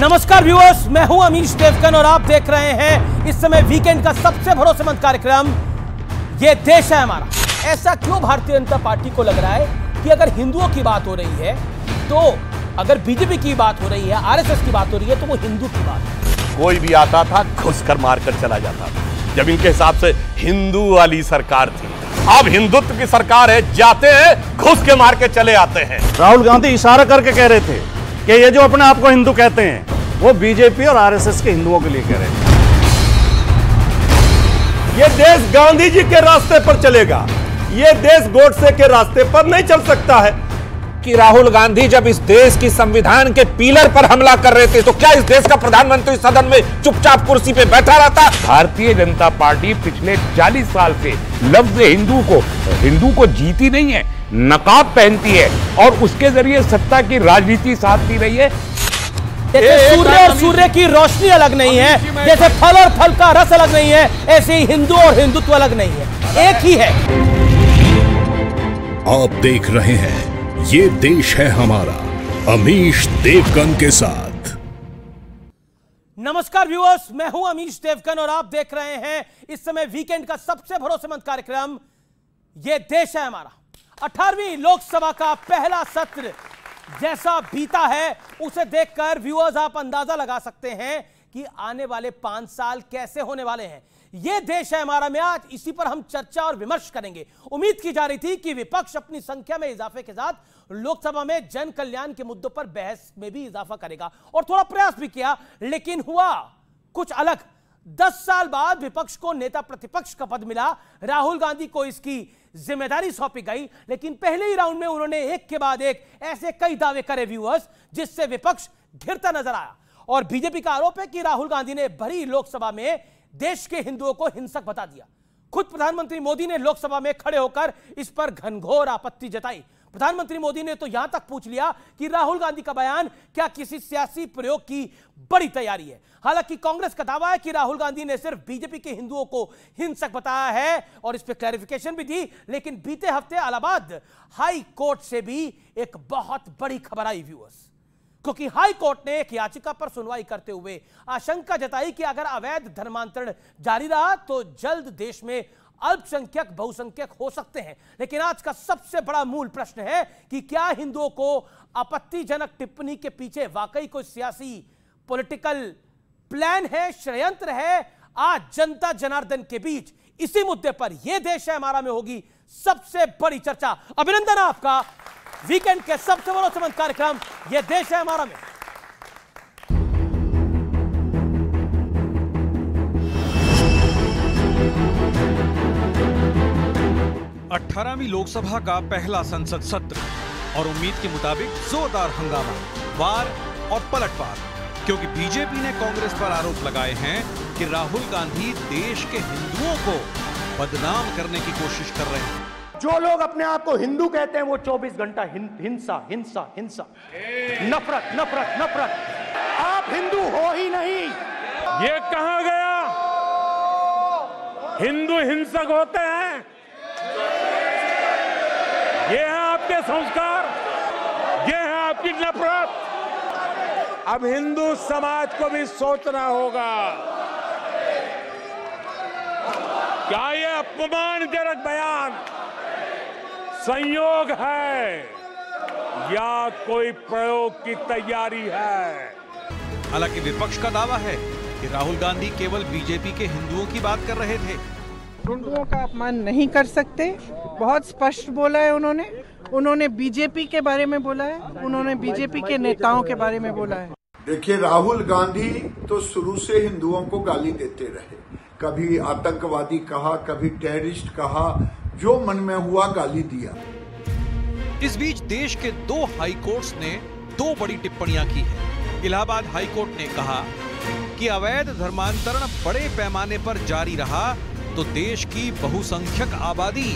नमस्कार व्यूअर्स मैं हूं अमीश देवकन और आप देख रहे हैं इस समय वीकेंड का सबसे भरोसेमंद कार्यक्रम ये देश है हमारा ऐसा क्यों भारतीय जनता पार्टी को लग रहा है कि अगर हिंदुओं की बात हो रही है तो अगर बीजेपी की बात हो रही है आरएसएस की बात हो रही है तो वो हिंदू की बात कोई भी आता था घुस कर मार कर चला जाता था जब इनके हिसाब से हिंदू वाली सरकार थी अब हिंदुत्व की सरकार है जाते हैं घुस के मार के चले आते हैं राहुल गांधी इशारा करके कह रहे थे कि ये जो अपने आप को हिंदू कहते हैं वो बीजेपी और आरएसएस के हिंदुओं के लिए कह रहे हैं ये देश गांधी जी के रास्ते पर चलेगा ये देश गोडसे के रास्ते पर नहीं चल सकता है कि राहुल गांधी जब इस देश की संविधान के पीलर पर हमला कर रहे थे तो क्या इस देश का प्रधानमंत्री सदन में चुपचाप कुर्सी पे बैठा रहता भारतीय जनता पार्टी पिछले 40 साल से लफ्ज हिंदू को हिंदू को जीती नहीं है नकाब पहनती है और उसके जरिए सत्ता की राजनीति साथ दी रही है जैसे सूर्य और सूर्य की रोशनी अलग नहीं है जैसे फल और फल का रस अलग नहीं है ऐसे ही हिंदू और हिंदुत्व अलग नहीं है एक ही है आप देख रहे हैं ये देश है हमारा अमीश देवगन के साथ नमस्कार व्यूअर्स मैं हूं अमीश देवगन और आप देख रहे हैं इस समय वीकेंड का सबसे भरोसेमंद कार्यक्रम ये देश है हमारा अठारहवीं लोकसभा का पहला सत्र जैसा बीता है उसे देखकर व्यूअर्स आप अंदाजा लगा सकते हैं कि आने वाले पांच साल कैसे होने वाले हैं यह देश है हमारा में आज इसी पर हम चर्चा और विमर्श करेंगे उम्मीद की जा रही थी कि विपक्ष अपनी संख्या में इजाफे के साथ लोकसभा में जन कल्याण के मुद्दों पर बहस में भी इजाफा करेगा और थोड़ा प्रयास भी किया लेकिन हुआ कुछ अलग दस साल बाद विपक्ष को नेता प्रतिपक्ष का पद मिला राहुल गांधी को इसकी जिम्मेदारी सौंपी गई लेकिन पहले ही राउंड में उन्होंने एक के बाद एक ऐसे कई दावे करे व्यूअर्स जिससे विपक्ष घिरता नजर आया और बीजेपी का आरोप है कि राहुल गांधी ने भरी लोकसभा में देश के हिंदुओं को हिंसक बता दिया खुद प्रधानमंत्री मोदी ने लोकसभा में खड़े होकर इस पर घनघोर आपत्ति जताई प्रधानमंत्री मोदी ने तो यहां तक पूछ लिया कि राहुल गांधी का बयान क्या किसी सियासी प्रयोग की बड़ी तैयारी है हालांकि कांग्रेस का दावा है कि राहुल गांधी ने सिर्फ बीजेपी के हिंदुओं को हिंसक बताया है और इस पर क्लैरिफिकेशन भी दी लेकिन बीते हफ्ते अलाहाबाद हाई कोर्ट से भी एक बहुत बड़ी खबर आई व्यूअर्स क्योंकि हाई कोर्ट ने एक याचिका पर सुनवाई करते हुए आशंका जताई कि अगर अवैध धर्मांतरण जारी रहा तो जल्द देश में अल्पसंख्यक बहुसंख्यक हो सकते हैं लेकिन आज का सबसे बड़ा मूल प्रश्न है कि क्या हिंदुओं को आपत्तिजनक टिप्पणी के पीछे वाकई कोई सियासी पॉलिटिकल प्लान है षडयंत्र है आज जनता जनार्दन के बीच इसी मुद्दे पर यह देश है हमारा में होगी सबसे बड़ी चर्चा अभिनंदन आपका वीकेंड के सबसे बड़ा कार्यक्रम यह देश है हमारा में अठारहवीं लोकसभा का पहला संसद सत्र और उम्मीद के मुताबिक जोरदार हंगामा वार और पलटवार क्योंकि बीजेपी ने कांग्रेस पर आरोप लगाए हैं कि राहुल गांधी देश के हिंदुओं को बदनाम करने की कोशिश कर रहे हैं जो लोग अपने आप को हिंदू कहते हैं वो 24 घंटा हिंसा हिंसा हिंसा नफरत नफरत नफरत आप हिंदू हो ही नहीं ये कहा गया हिंदू हिंसक होते हैं सत्य संस्कार ये है आपकी नफरत अब हिंदू समाज को भी सोचना होगा क्या ये अपमानजनक बयान संयोग है या कोई प्रयोग की तैयारी है हालांकि विपक्ष का दावा है कि राहुल गांधी केवल बीजेपी के हिंदुओं की बात कर रहे थे हिंदुओं का अपमान नहीं कर सकते बहुत स्पष्ट बोला है उन्होंने उन्होंने बीजेपी के बारे में बोला है उन्होंने बीजेपी के नेताओं के बारे में बोला है देखिए राहुल गांधी तो शुरू से हिंदुओं को गाली देते रहे कभी आतंकवादी कहा कभी टेररिस्ट कहा जो मन में हुआ गाली दिया इस बीच देश के दो हाई कोर्ट्स ने दो बड़ी टिप्पणियां की है इलाहाबाद हाई कोर्ट ने कहा कि अवैध धर्मांतरण बड़े पैमाने पर जारी रहा तो देश की बहुसंख्यक आबादी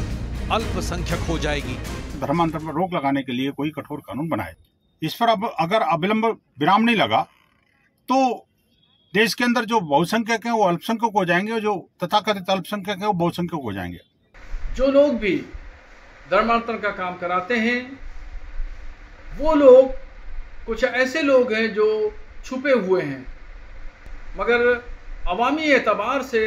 अल्पसंख्यक हो जाएगी धर्मांतर पर रोक लगाने के लिए कोई कठोर कानून बनाए इस पर अब अगर अविलंब विराम नहीं लगा तो देश के अंदर जो बहुसंख्यक हैं वो अल्पसंख्यक हो जाएंगे जो तथाकथित अल्पसंख्यक हैं वो बहुसंख्यक हो जाएंगे जो लोग भी धर्मांतरण का काम कराते हैं वो लोग कुछ ऐसे लोग हैं जो छुपे हुए हैं मगर अवामी एतबार से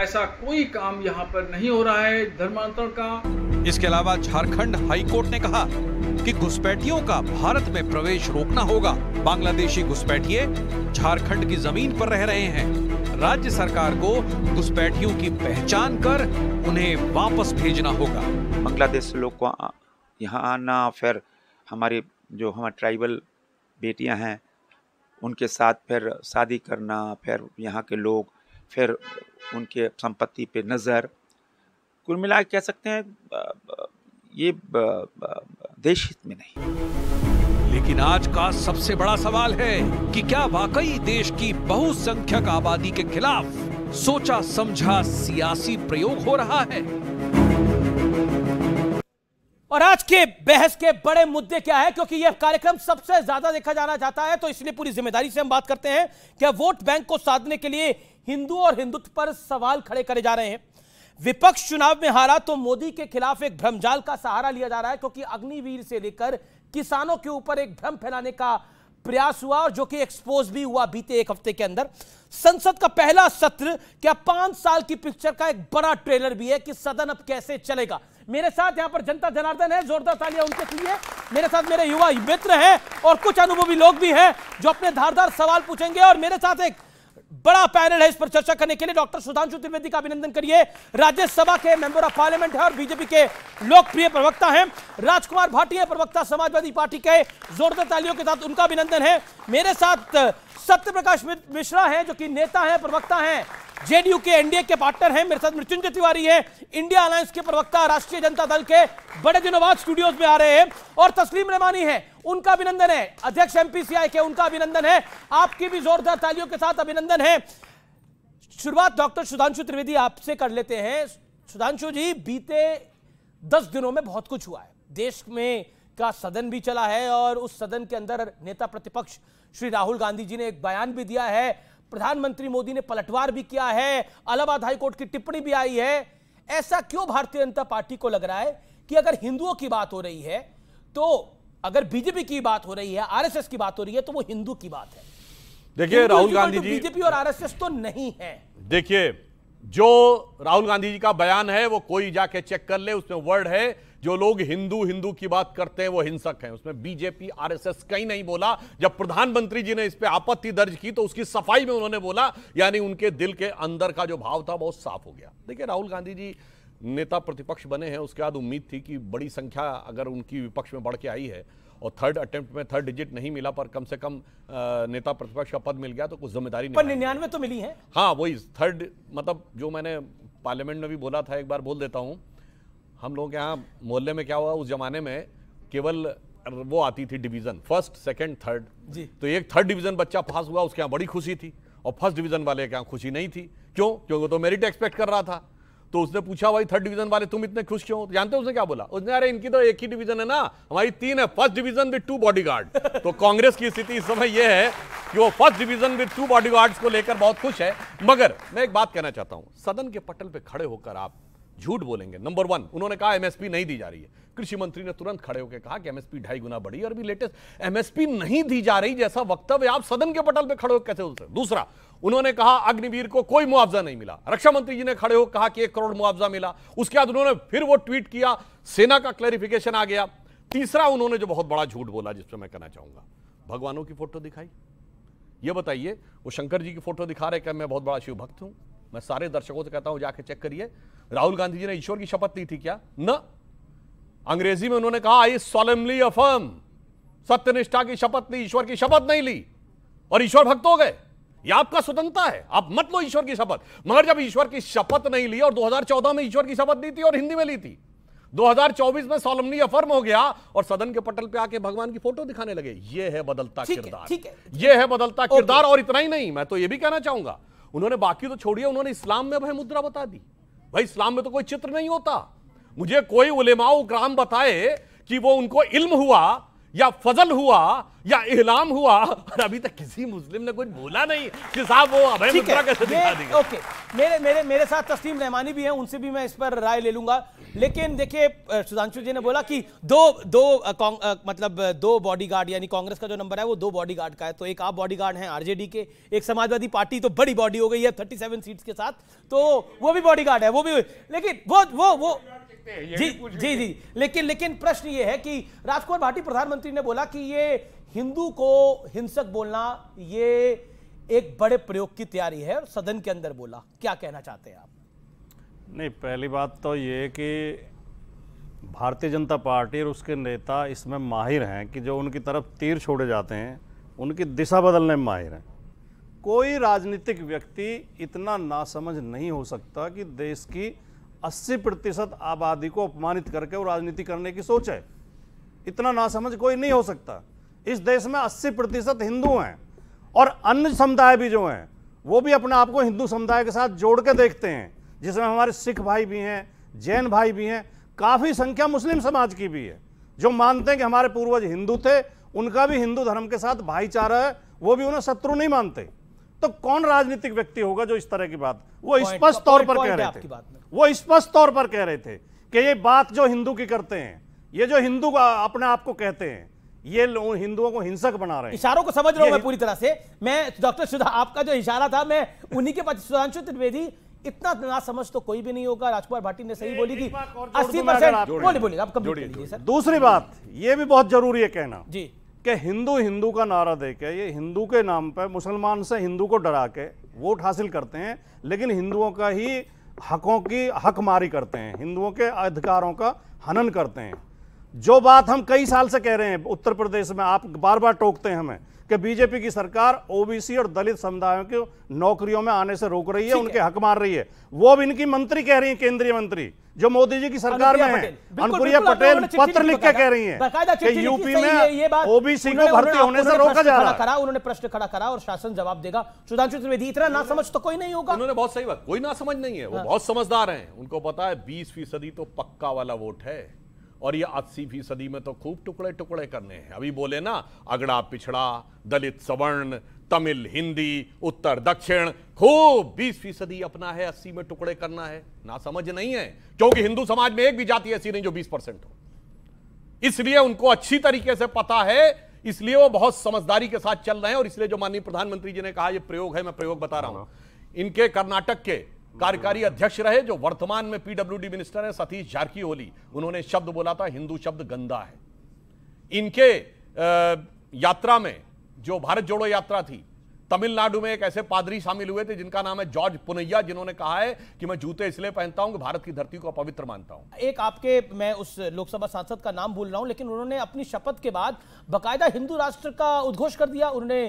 ऐसा कोई काम यहाँ पर नहीं हो रहा है धर्मांतरण का इसके अलावा झारखंड हाई कोर्ट ने कहा कि घुसपैठियों का भारत में प्रवेश रोकना होगा बांग्लादेशी घुसपैठिए झारखंड की जमीन पर रह रहे हैं राज्य सरकार को घुसपैठियों की पहचान कर उन्हें वापस भेजना होगा बांग्लादेश लोग को यहाँ आना फिर हमारी जो हमारे ट्राइबल बेटियां हैं उनके साथ फिर शादी करना फिर यहाँ के लोग फिर उनके संपत्ति पे नज़र कुल मिला कह सकते हैं ये देश हित में नहीं लेकिन आज का सबसे बड़ा सवाल है कि क्या वाकई देश की बहुसंख्यक आबादी के खिलाफ सोचा समझा सियासी प्रयोग हो रहा है और आज के बहस के बड़े मुद्दे क्या है क्योंकि यह कार्यक्रम सबसे ज्यादा देखा जाना चाहता है तो इसलिए पूरी जिम्मेदारी से हम बात करते हैं क्या वोट बैंक को साधने के लिए हिंदू और हिंदुत्व पर सवाल खड़े करे जा रहे हैं विपक्ष चुनाव में हारा तो मोदी के खिलाफ एक भ्रमजाल का सहारा लिया जा रहा है क्योंकि अग्निवीर से लेकर किसानों के ऊपर एक भ्रम फैलाने का प्रयास हुआ और जो कि एक्सपोज भी हुआ बीते एक हफ्ते के अंदर संसद का पहला सत्र क्या पांच साल की पिक्चर का एक बड़ा ट्रेलर भी है कि सदन अब कैसे चलेगा मेरे साथ यहाँ पर जनता जनार्दन है जोरदार तालियां उनके लिए मेरे साथ मेरे युवा मित्र हैं और कुछ अनुभवी लोग भी हैं जो अपने धारदार सवाल पूछेंगे और मेरे साथ एक बड़ा पैनल है इस पर चर्चा करने के लिए डॉक्टर सुधांशु त्रिवेदी का अभिनंदन करिए राज्यसभा के मेंबर ऑफ पार्लियामेंट है और बीजेपी के लोकप्रिय प्रवक्ता हैं राजकुमार भाटिया प्रवक्ता समाजवादी पार्टी के जोरदार तालियों के साथ उनका अभिनंदन है मेरे साथ सत्य प्रकाश मिश्रा हैं जो कि नेता हैं प्रवक्ता हैं जेडीयू के एनडीए के पार्टनर हैं मेरे साथ मृत्युंजय तिवारी हैं इंडिया अलायंस के प्रवक्ता राष्ट्रीय जनता दल के बड़े दिनों बाद स्टूडियोज में आ रहे हैं और तस्लीम रहमानी है उनका अभिनंदन है अध्यक्ष एमपीसीआई के उनका अभिनंदन है आपकी भी जोरदार तालियों के साथ अभिनंदन है शुरुआत डॉक्टर सुधांशु त्रिवेदी आपसे कर लेते हैं सुधांशु जी बीते दस दिनों में बहुत कुछ हुआ है देश में का सदन भी चला है और उस सदन के अंदर नेता प्रतिपक्ष श्री राहुल गांधी जी ने एक बयान भी दिया है प्रधानमंत्री मोदी ने पलटवार भी किया है अलाहाबाद हाईकोर्ट की टिप्पणी भी आई है ऐसा क्यों भारतीय जनता पार्टी को लग रहा है कि अगर हिंदुओं की बात हो रही है तो अगर बीजेपी की बात हो रही है आरएसएस की बात हो रही है तो वो हिंदू की बात है देखिए राहुल गांधी तो जी बीजेपी और आरएसएस तो नहीं है देखिए जो राहुल गांधी जी का बयान है वो कोई जाके चेक कर ले उसमें वर्ड है जो लोग हिंदू हिंदू की बात करते हैं वो हिंसक हैं उसमें बीजेपी आरएसएस कहीं नहीं बोला जब प्रधानमंत्री जी ने इस पर आपत्ति दर्ज की तो उसकी सफाई में उन्होंने बोला यानी उनके दिल के अंदर का जो भाव था बहुत साफ हो गया देखिए राहुल गांधी जी नेता प्रतिपक्ष बने हैं उसके बाद उम्मीद थी कि बड़ी संख्या अगर उनकी विपक्ष में बढ़ के आई है और थर्ड अटेम्प्ट में थर्ड डिजिट नहीं मिला पर कम से कम नेता प्रतिपक्ष का पद मिल गया तो कुछ जिम्मेदारी पर निन्यानवे तो मिली है हाँ वही थर्ड मतलब जो मैंने पार्लियामेंट में भी बोला था एक बार बोल देता हूँ हम लोग यहाँ मोहल्ले में क्या हुआ उस जमाने में केवल वो आती थी डिवीजन फर्स्ट सेकंड थर्ड जी तो एक थर्ड डिवीजन बच्चा पास हुआ उसके यहाँ बड़ी खुशी थी और फर्स्ट डिवीजन वाले के यहाँ खुशी नहीं थी क्यों क्योंकि वो तो मेरिट एक्सपेक्ट कर रहा था तो उसने पूछा भाई थर्ड डिवीजन वाले तुम इतने खुश क्यों जानते हो उसने क्या बोला उसने अरे इनकी तो एक ही डिवीजन है ना हमारी तीन है first division with two bodyguard तो कांग्रेस की स्थिति इस समय यह है कि वो first division with two bodyguards को लेकर बहुत खुश है मगर मैं एक बात कहना चाहता हूं सदन के पटल पर खड़े होकर आप झूठ बोलेंगे नंबर वन उन्होंने कहा एमएसपी नहीं दी जा रही है कृषि मंत्री ने तुरंत खड़े होकर कहा कि एमएसपी ढाई गुना बढ़ी और भी लेटेस्ट एमएसपी नहीं दी जा रही जैसा वक्तव्य आप सदन के पटल पर खड़े होकर कैसे होते दूसरा उन्होंने कहा अग्निवीर को कोई मुआवजा नहीं मिला रक्षा मंत्री जी ने खड़े होकर कहा कि एक करोड़ मुआवजा मिला उसके बाद उन्होंने फिर वो ट्वीट किया सेना का क्लैरिफिकेशन आ गया तीसरा उन्होंने जो बहुत बड़ा झूठ बोला जिस पर मैं कहना चाहूंगा भगवानों की फोटो दिखाई ये बताइए वो शंकर जी की फोटो दिखा रहे कि मैं बहुत बड़ा शिव भक्त हूं मैं सारे दर्शकों से कहता हूं जाके चेक करिए राहुल गांधी जी ने ईश्वर की शपथ ली थी क्या न अंग्रेजी में उन्होंने कहा आई सोलमली अफर्म सत्यनिष्ठा की शपथ ली ईश्वर की शपथ नहीं ली और ईश्वर भक्त हो गए यह आपका स्वतंत्रता है आप मत लो ईश्वर की शपथ मगर जब ईश्वर की शपथ नहीं ली और 2014 में ईश्वर की शपथ ली थी और हिंदी में ली थी 2024 में सोलमनी अफर्म हो गया और सदन के पटल पे आके भगवान की फोटो दिखाने लगे यह है बदलता किरदार यह है बदलता किरदार और इतना ही नहीं मैं तो यह भी कहना चाहूंगा उन्होंने बाकी तो छोड़िए उन्होंने इस्लाम में भाई मुद्रा बता दी भाई इस्लाम में तो कोई चित्र नहीं होता मुझे कोई उलेमाओ ग्राम बताए कि वो उनको इल्म हुआ या फजल हुआ या इहलाम हुआ और अभी तक किसी मुस्लिम ने कुछ बोला नहीं कि साहब वो अभय मुद्रा कैसे दिखा देंगे ओके मेरे मेरे मेरे साथ तस्लीम रहमानी भी हैं उनसे भी मैं इस पर राय ले लूंगा लेकिन देखिए सुधांशु जी ने बोला कि दो दो आ, आ, मतलब दो बॉडीगार्ड यानी कांग्रेस का जो नंबर है वो दो बॉडीगार्ड का है तो एक आप बॉडीगार्ड हैं आरजेडी के एक समाजवादी पार्टी तो बड़ी बॉडी हो गई है थर्टी सीट्स के साथ तो वो भी बॉडीगार्ड है वो भी लेकिन वो वो वो सकते हैं जी जी जी लेकिन लेकिन प्रश्न ये है कि राजकुमार भाटी प्रधानमंत्री ने बोला कि ये हिंदू को हिंसक बोलना ये एक बड़े प्रयोग की तैयारी है और सदन के अंदर बोला क्या कहना चाहते हैं आप नहीं पहली बात तो ये कि भारतीय जनता पार्टी और उसके नेता इसमें माहिर हैं कि जो उनकी तरफ तीर छोड़े जाते हैं उनकी दिशा बदलने में माहिर हैं कोई राजनीतिक व्यक्ति इतना नासमझ नहीं हो सकता कि देश की अस्सी प्रतिशत आबादी को अपमानित करके वो राजनीति करने की सोच है इतना ना समझ कोई नहीं हो सकता इस देश में 80 प्रतिशत हिंदू हैं और अन्य समुदाय भी जो हैं वो भी अपने आप को हिंदू समुदाय के साथ जोड़ के देखते हैं जिसमें हमारे सिख भाई भी हैं जैन भाई भी हैं काफ़ी संख्या मुस्लिम समाज की भी है जो मानते हैं कि हमारे पूर्वज हिंदू थे उनका भी हिंदू धर्म के साथ भाईचारा है वो भी उन्हें शत्रु नहीं मानते तो कौन राजनीतिक व्यक्ति होगा जो इस तरह की बात वो स्पष्ट तौर पर कह रहे थे वो स्पष्ट तौर पर कह रहे थे कि ये बात जो हिंदू की करते हैं ये जो हिंदू अपने आप को कहते हैं ये हिंदुओं को हिंसक बना रहे हैं इशारों को समझ रहा हूं मैं पूरी तरह से मैं डॉक्टर सुधा आपका जो इशारा था मैं उन्हीं के पास सुधांशु त्रिवेदी इतना ना समझ तो कोई भी नहीं होगा राजकुमार भाटी ने सही बोली कि अस्सी बोली बोली बोले आप कंप्लीट दूसरी बात ये भी बहुत जरूरी है कहना जी कि हिंदू हिंदू का नारा दे के ये हिंदू के नाम पर मुसलमान से हिंदू को डरा के वोट हासिल करते हैं लेकिन हिंदुओं का ही हकों की हकमारी करते हैं हिंदुओं के अधिकारों का हनन करते हैं जो बात हम कई साल से कह रहे हैं उत्तर प्रदेश में आप बार बार टोकते हैं हमें कि बीजेपी की सरकार ओबीसी और दलित समुदायों के नौकरियों में आने से रोक रही है उनके हक मार रही है वो अब इनकी मंत्री कह रही है केंद्रीय मंत्री जो मोदी जी की सरकार में है अनुप्रिया पटेल पत्र लिख के कह रही है कि यूपी में ओबीसी को भर्ती होने से रोका जा रहा करा उन्होंने प्रश्न खड़ा करा और शासन जवाब देगा सुधांशु त्रिवेदी इतना ना समझ तो कोई नहीं होगा उन्होंने बहुत सही बात कोई ना समझ नहीं है वो हाँ। बहुत समझदार है उनको पता है बीस फीसदी तो पक्का वाला वोट है और ये अस्सी फीसदी में तो खूब टुकड़े टुकड़े करने हैं अभी बोले ना अगड़ा पिछड़ा दलित सवर्ण तमिल हिंदी उत्तर दक्षिण खूब 20 फीसदी अपना है 80 में टुकड़े करना है ना समझ नहीं है क्योंकि हिंदू समाज में एक भी जाति ऐसी नहीं जो 20 परसेंट हो इसलिए उनको अच्छी तरीके से पता है इसलिए वो बहुत समझदारी के साथ चल रहे हैं और इसलिए जो माननीय प्रधानमंत्री जी ने कहा यह प्रयोग है मैं प्रयोग बता रहा हूं हाँ। इनके कर्नाटक के कार्यकारी अध्यक्ष रहे जो वर्तमान में पीडब्ल्यूडी मिनिस्टर है सतीश झारकी ओली उन्होंने शब्द बोला था हिंदू शब्द गंदा है इनके यात्रा में जो भारत जोड़ो यात्रा थी तमिलनाडु में एक ऐसे पादरी शामिल हुए थे जिनका नाम है जॉर्ज पुनैया जिन्होंने कहा है कि मैं जूते इसलिए पहनता हूं कि भारत की धरती को अपवित्र मानता हूं एक आपके मैं उस लोकसभा सांसद का नाम भूल रहा हूं लेकिन उन्होंने अपनी शपथ के बाद बाकायदा हिंदू राष्ट्र का उद्घोष कर दिया उन्होंने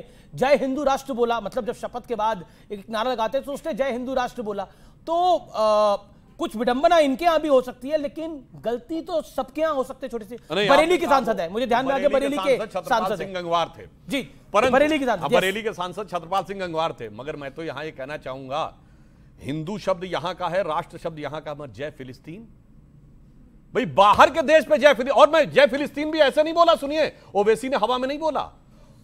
जय हिंदू राष्ट्र बोला मतलब जब शपथ के बाद एक नारा लगाते तो उसने जय हिंदू राष्ट्र बोला तो आ, कुछ विडंबना इनके यहाँ भी हो सकती है लेकिन गलती तो सबके यहाँ हो सकते छोटे छोटी सी बरेली के सांसद है मुझे ध्यान में आगे बरेली के सांसद सिंह गंगवार थे जी बरेली के सांसद हाँ, बरेली के सांसद छत्रपाल सिंह गंगवार थे मगर मैं तो यहाँ ये कहना चाहूंगा हिंदू शब्द यहां का है राष्ट्र शब्द यहां का मत जय फिलिस्तीन भाई बाहर के देश पे जय फिलिस्तीन और मैं जय फिलिस्तीन भी ऐसे नहीं बोला सुनिए ओवेसी ने हवा में नहीं बोला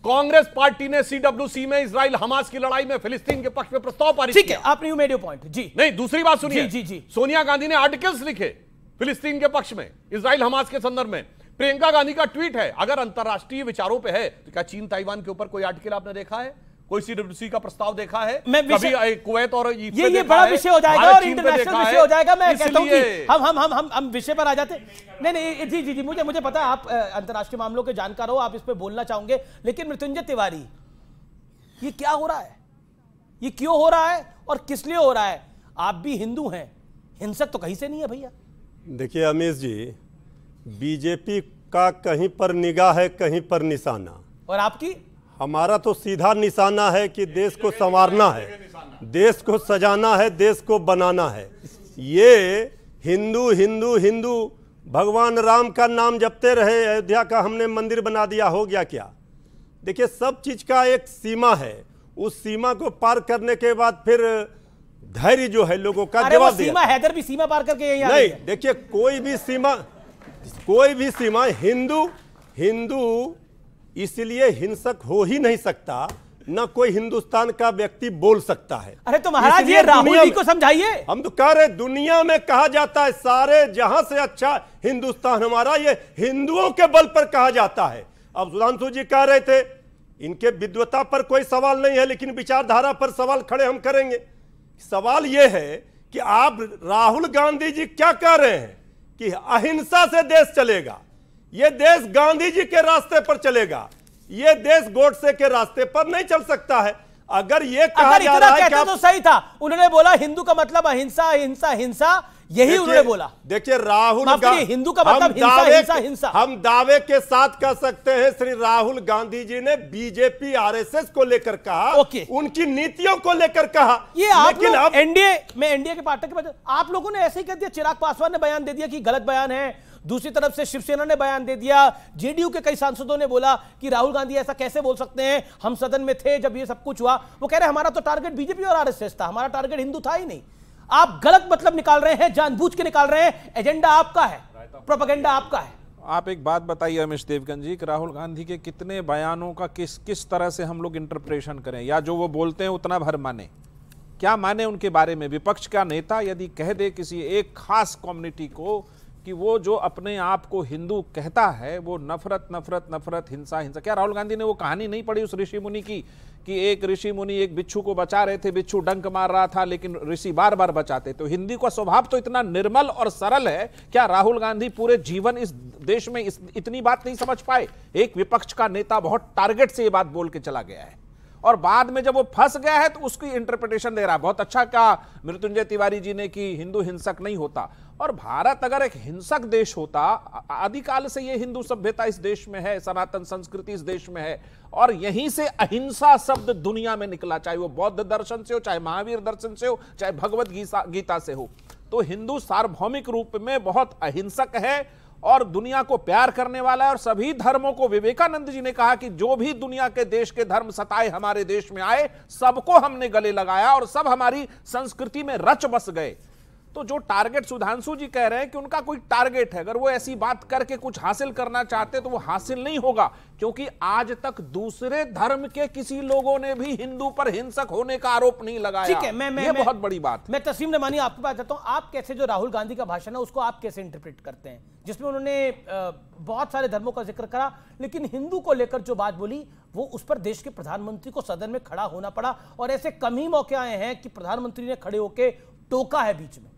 कांग्रेस पार्टी ने सीडब्ल्यूसी में इसराइल हमास की लड़ाई में फिलिस्तीन के पक्ष में प्रस्ताव पारित ठीक है आपने यू पॉइंट जी नहीं दूसरी बात सुनिए जी, जी जी सोनिया गांधी ने आर्टिकल्स लिखे फिलिस्तीन के पक्ष में इसराइल हमास के संदर्भ में प्रियंका गांधी का ट्वीट है अगर अंतर्राष्ट्रीय विचारों पर है तो क्या चीन ताइवान के ऊपर कोई आर्टिकल आपने देखा है कोई सीडब्ल्यूसी का प्रस्ताव देखा है मैं कभी कुवैत और ये ये बड़ा विषय हो जाएगा और इंटरनेशनल विषय हो जाएगा मैं कहता हूं कि हम हम हम हम हम विषय पर आ जाते नहीं नहीं जी जी जी मुझे मुझे पता है आप अंतर्राष्ट्रीय मामलों के जानकार हो आप इस पर बोलना चाहोगे लेकिन मृत्युंजय तिवारी ये क्या हो रहा है ये क्यों हो रहा है और किस लिए हो रहा है आप भी हिंदू हैं हिंसक तो कहीं से नहीं है भैया देखिए अमीश जी बीजेपी का कहीं पर निगाह है कहीं पर निशाना और आपकी हमारा तो सीधा निशाना है कि देश को संवारना है देश को सजाना है देश को बनाना है ये हिंदू हिंदू हिंदू भगवान राम का नाम जपते रहे अयोध्या का हमने मंदिर बना दिया हो गया क्या देखिए सब चीज़ का एक सीमा है उस सीमा को पार करने के बाद फिर धैर्य जो है लोगों का जवाब सीमा हैदर भी सीमा पार करके यही नहीं देखिए कोई भी सीमा कोई भी सीमा हिंदू हिंदू इसलिए हिंसक हो ही नहीं सकता न कोई हिंदुस्तान का व्यक्ति बोल सकता है अरे तो महाराज ये राहुल जी को समझाइए हम तो कह रहे दुनिया में कहा जाता है सारे जहां से अच्छा हिंदुस्तान हमारा ये हिंदुओं के बल पर कहा जाता है अब सुधांशु जी कह रहे थे इनके विद्वता पर कोई सवाल नहीं है लेकिन विचारधारा पर सवाल खड़े हम करेंगे सवाल यह है कि आप राहुल गांधी जी क्या कह रहे हैं कि अहिंसा से देश चलेगा यह देश गांधी जी के रास्ते पर चलेगा यह देश गोडसे के रास्ते पर नहीं चल सकता है अगर ये कहा अगर जा रहा है तो सही था उन्होंने बोला हिंदू का मतलब अहिंसा अहिंसा हिंसा यही उन्होंने बोला देखिए राहुल गांधी हिंदू का मतलब हिंसा, हिंसा हिंसा हम दावे के साथ कह सकते हैं श्री राहुल गांधी जी ने बीजेपी आरएसएस को लेकर कहा ओके उनकी नीतियों को लेकर कहा ये आप एनडीए में एनडीए के पार्टी के आप लोगों ने ऐसे ही कह दिया चिराग पासवान ने बयान दे दिया कि गलत बयान है दूसरी तरफ से शिवसेना ने बयान दे दिया जेडीयू के कई सांसदों ने बोला कि राहुल गांधी ऐसा कैसे बोल सकते हैं हम सदन में थे जब ये सब कुछ हुआ वो कह रहे हमारा तो टारगेट बीजेपी और आरएसएस था हमारा टारगेट हिंदू था ही नहीं आप गलत मतलब निकाल रहे हैं जानबूझ के निकाल रहे हैं एजेंडा आपका है प्रोपागेंडा आपका है आप एक बात बताइए अमिश देवगन जी कि राहुल गांधी के कितने बयानों का किस किस तरह से हम लोग इंटरप्रेशन करें या जो वो बोलते हैं उतना भर माने क्या माने उनके बारे में विपक्ष का नेता यदि कह दे किसी एक खास कम्युनिटी को कि वो जो अपने आप को हिंदू कहता है वो नफरत नफरत नफरत हिंसा हिंसा क्या राहुल गांधी ने वो कहानी नहीं पढ़ी उस ऋषि मुनि की कि एक ऋषि मुनि एक बिच्छू को बचा रहे थे बिच्छू डंक मार रहा था लेकिन ऋषि बार बार बचाते तो हिंदी का स्वभाव तो इतना निर्मल और सरल है क्या राहुल गांधी पूरे जीवन इस देश में इस, इतनी बात नहीं समझ पाए एक विपक्ष का नेता बहुत टारगेट से ये बात बोल के चला गया है और बाद में जब वो फंस गया है तो उसकी इंटरप्रिटेशन दे रहा है बहुत अच्छा कहा मृत्युंजय तिवारी जी ने कि हिंदू हिंसक नहीं होता और भारत अगर एक हिंसक देश होता आदिकाल से ये हिंदू सभ्यता इस देश में है सनातन संस्कृति इस देश में है और यहीं से अहिंसा शब्द दुनिया में निकला चाहे वो बौद्ध दर्शन से हो चाहे महावीर दर्शन से हो चाहे भगवत गीता से हो तो हिंदू सार्वभौमिक रूप में बहुत अहिंसक है और दुनिया को प्यार करने वाला है और सभी धर्मों को विवेकानंद जी ने कहा कि जो भी दुनिया के देश के धर्म सताए हमारे देश में आए सबको हमने गले लगाया और सब हमारी संस्कृति में रच बस गए तो जो टारगेट सुधांशु जी कह रहे हैं कि उनका कोई टारगेट है अगर वो ऐसी बात करके कुछ हासिल करना चाहते तो वो हासिल नहीं होगा क्योंकि आज तक दूसरे धर्म के किसी लोगों ने भी हिंदू पर हिंसक होने का आरोप नहीं लगाया ठीक है मैं, मैं, ये मैं, बहुत बड़ी बात मैं तस्वीर रमानी आपके पास जाता हूँ आप कैसे जो राहुल गांधी का भाषण है उसको आप कैसे इंटरप्रेट करते हैं जिसमें उन्होंने बहुत सारे धर्मों का जिक्र करा लेकिन हिंदू को लेकर जो बात बोली वो उस पर देश के प्रधानमंत्री को सदन में खड़ा होना पड़ा और ऐसे कम ही मौके आए हैं कि प्रधानमंत्री ने खड़े होकर टोका है बीच में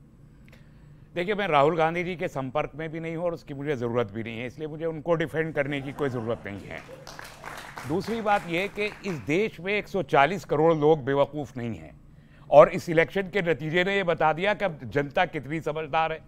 देखिए मैं राहुल गांधी जी के संपर्क में भी नहीं हूँ और उसकी मुझे ज़रूरत भी नहीं है इसलिए मुझे उनको डिफेंड करने की कोई ज़रूरत नहीं है दूसरी बात यह कि इस देश में 140 करोड़ लोग बेवकूफ़ नहीं हैं और इस इलेक्शन के नतीजे ने यह बता दिया कि अब जनता कितनी समझदार है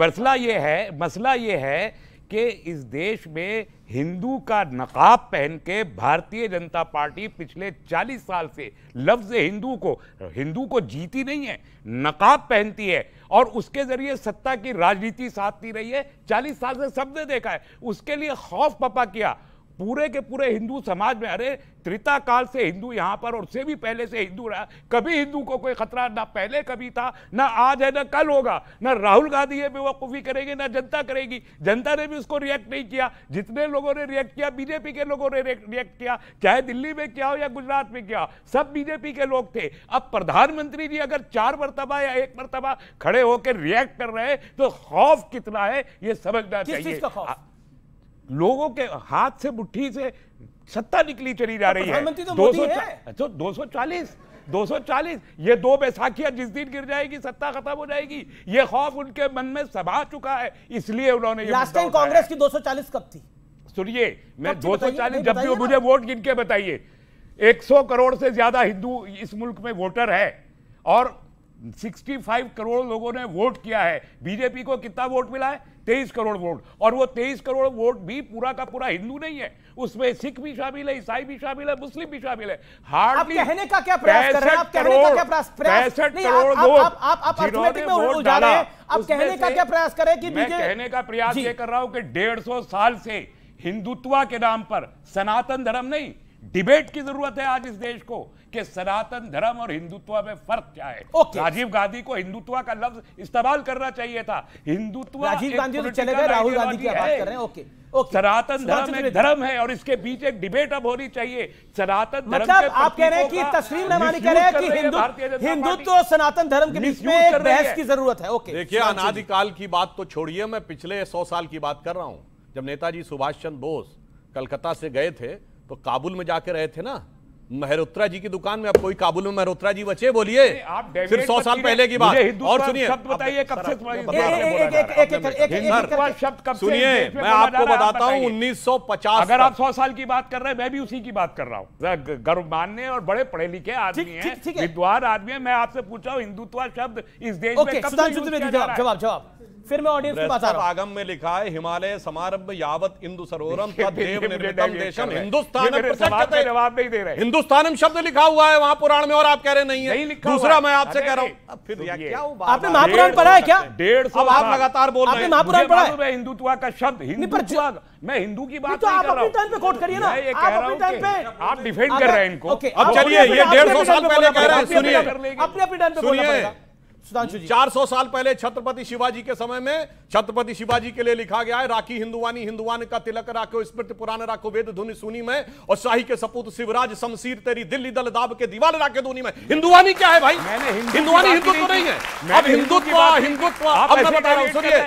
मसला ये है मसला ये है कि इस देश में हिंदू का नकाब पहन के भारतीय जनता पार्टी पिछले 40 साल से लफ्ज़ हिंदू को हिंदू को जीती नहीं है नकाब पहनती है और उसके ज़रिए सत्ता की राजनीति साधती रही है 40 साल से सबने देखा है उसके लिए खौफ पपा किया पूरे के पूरे हिंदू समाज में अरे त्रिता काल से हिंदू यहाँ पर और से भी पहले से हिंदू रहा कभी हिंदू को कोई खतरा ना पहले कभी था ना आज है ना कल होगा ना राहुल गांधी ये बेवकूफ़ी करेंगे ना जनता करेगी जनता ने भी उसको रिएक्ट नहीं किया जितने लोगों ने रिएक्ट किया बीजेपी के लोगों ने रिएक्ट किया चाहे दिल्ली में क्या हो या गुजरात में क्या सब बीजेपी के लोग थे अब प्रधानमंत्री जी अगर चार मरतबा या एक मरतबा खड़े होकर रिएक्ट कर रहे हैं तो खौफ कितना है ये समझना चाहिए लोगों के हाथ से मुट्ठी से सत्ता निकली चली जा रही है तो अच्छा, दो सौ चालीस दो सौ चालीस 240 ये दो बैसाखियां जिस दिन गिर जाएगी सत्ता खत्म हो जाएगी ये खौफ उनके मन में समा चुका है इसलिए उन्होंने लास्ट टाइम कांग्रेस की 240 कब थी सुनिए मैं 240 जब भी मुझे वोट गिन के बताइए 100 करोड़ से ज्यादा हिंदू इस मुल्क में वोटर है और 65 करोड़ लोगों ने वोट किया है बीजेपी को कितना वोट मिला है तेईस करोड़ वोट और वो तेईस करोड़ वोट भी पूरा का पूरा हिंदू नहीं है उसमें सिख भी शामिल है ईसाई भी शामिल है मुस्लिम भी शामिल है हार्डली कहने का क्या प्रयास कर रहे हैं आप कहने का क्या प्रयास पैंसठ आप कहने का क्या प्रयास कर कि मैं कहने का प्रयास ये कर रहा हूं कि डेढ़ साल से हिंदुत्व के नाम पर सनातन धर्म नहीं डिबेट की जरूरत है आज इस देश को कि सनातन धर्म और हिंदुत्व में फर्क क्या है okay. राजीव गांधी को हिंदुत्व का लफ्ज इस्तेमाल करना चाहिए था हिंदुत्व राजीव गांधी तो चले गए राहुल गांधी की बात कर रहे हैं ओके ओके सनातन धर्म एक धर्म है और इसके बीच एक डिबेट अब होनी चाहिए सनातन धर्म मतलब आप कह रहे हैं कि तस्वीर रहमानी कह रहे हैं कि हिंदू हिंदुत्व और सनातन धर्म के बीच में बहस की जरूरत है ओके देखिए अनादिकाल की बात तो छोड़िए मैं पिछले सौ साल की बात कर रहा हूं जब नेताजी सुभाष चंद्र बोस कलकत्ता से गए थे तो काबुल में जाके रहे थे ना मेहरोत्रा जी की दुकान में अब कोई काबुल में मेहरोत्रा जी बचे बोलिए सिर्फ सौ साल पहले की बात और सुनिए सुनिए मैं आपको बताता हूँ उन्नीस सौ पचास अगर आप सौ साल की बात कर रहे हैं मैं भी उसी की बात कर रहा हूँ गर्व मान्य और बड़े पढ़े लिखे आदमी है विद्वान आदमी है मैं आपसे पूछा हूँ हिंदुत्व शब्द इस देश में जवाब जवाब फिर मैं ऑडियंस के पास आ रहा आगम में लिखा है हिमालय समारंभ यावत इंदु सरोवरम तदेव निर्मितम देशम हिंदुस्तान जवाब नहीं दे रहे हिंदुस्तान शब्द लिखा हुआ है वहां पुराण में और आप कह रहे नहीं है दूसरा मैं आपसे कह रहा हूँ फिर आपने महापुराण पढ़ा है क्या डेढ़ सौ आप लगातार बोल रहे महापुराण पढ़ा है हिंदुत्व का शब्द हिंदुत्व मैं हिंदू की बात तो आप अपने टाइम पे कोट करिए ना ये कह रहा हूँ आप डिफेंड कर रहे हैं इनको अब चलिए ये डेढ़ सौ साल पहले कह रहे हैं सुनिए अपने अपने टाइम पे सुनिए सुधांशु सौ साल पहले छत्रपति शिवाजी के समय में छत्रपति शिवाजी के लिए लिखा गया है राखी हिंदुवानी हिंदुवान का तिलक राखो स्मृति पुराण राखो वेद धुनि सुनी में और शाही के सपूत शिवराज शमशीर तेरी दिल्ली दल दाब के दीवाल राखे धुनी में हिंदुवानी क्या है भाई हिंदुवानी हिंदुत्व नहीं है अब हिंदुत्व हिंदुत्व अब मैं बता रहा हूँ सुनिए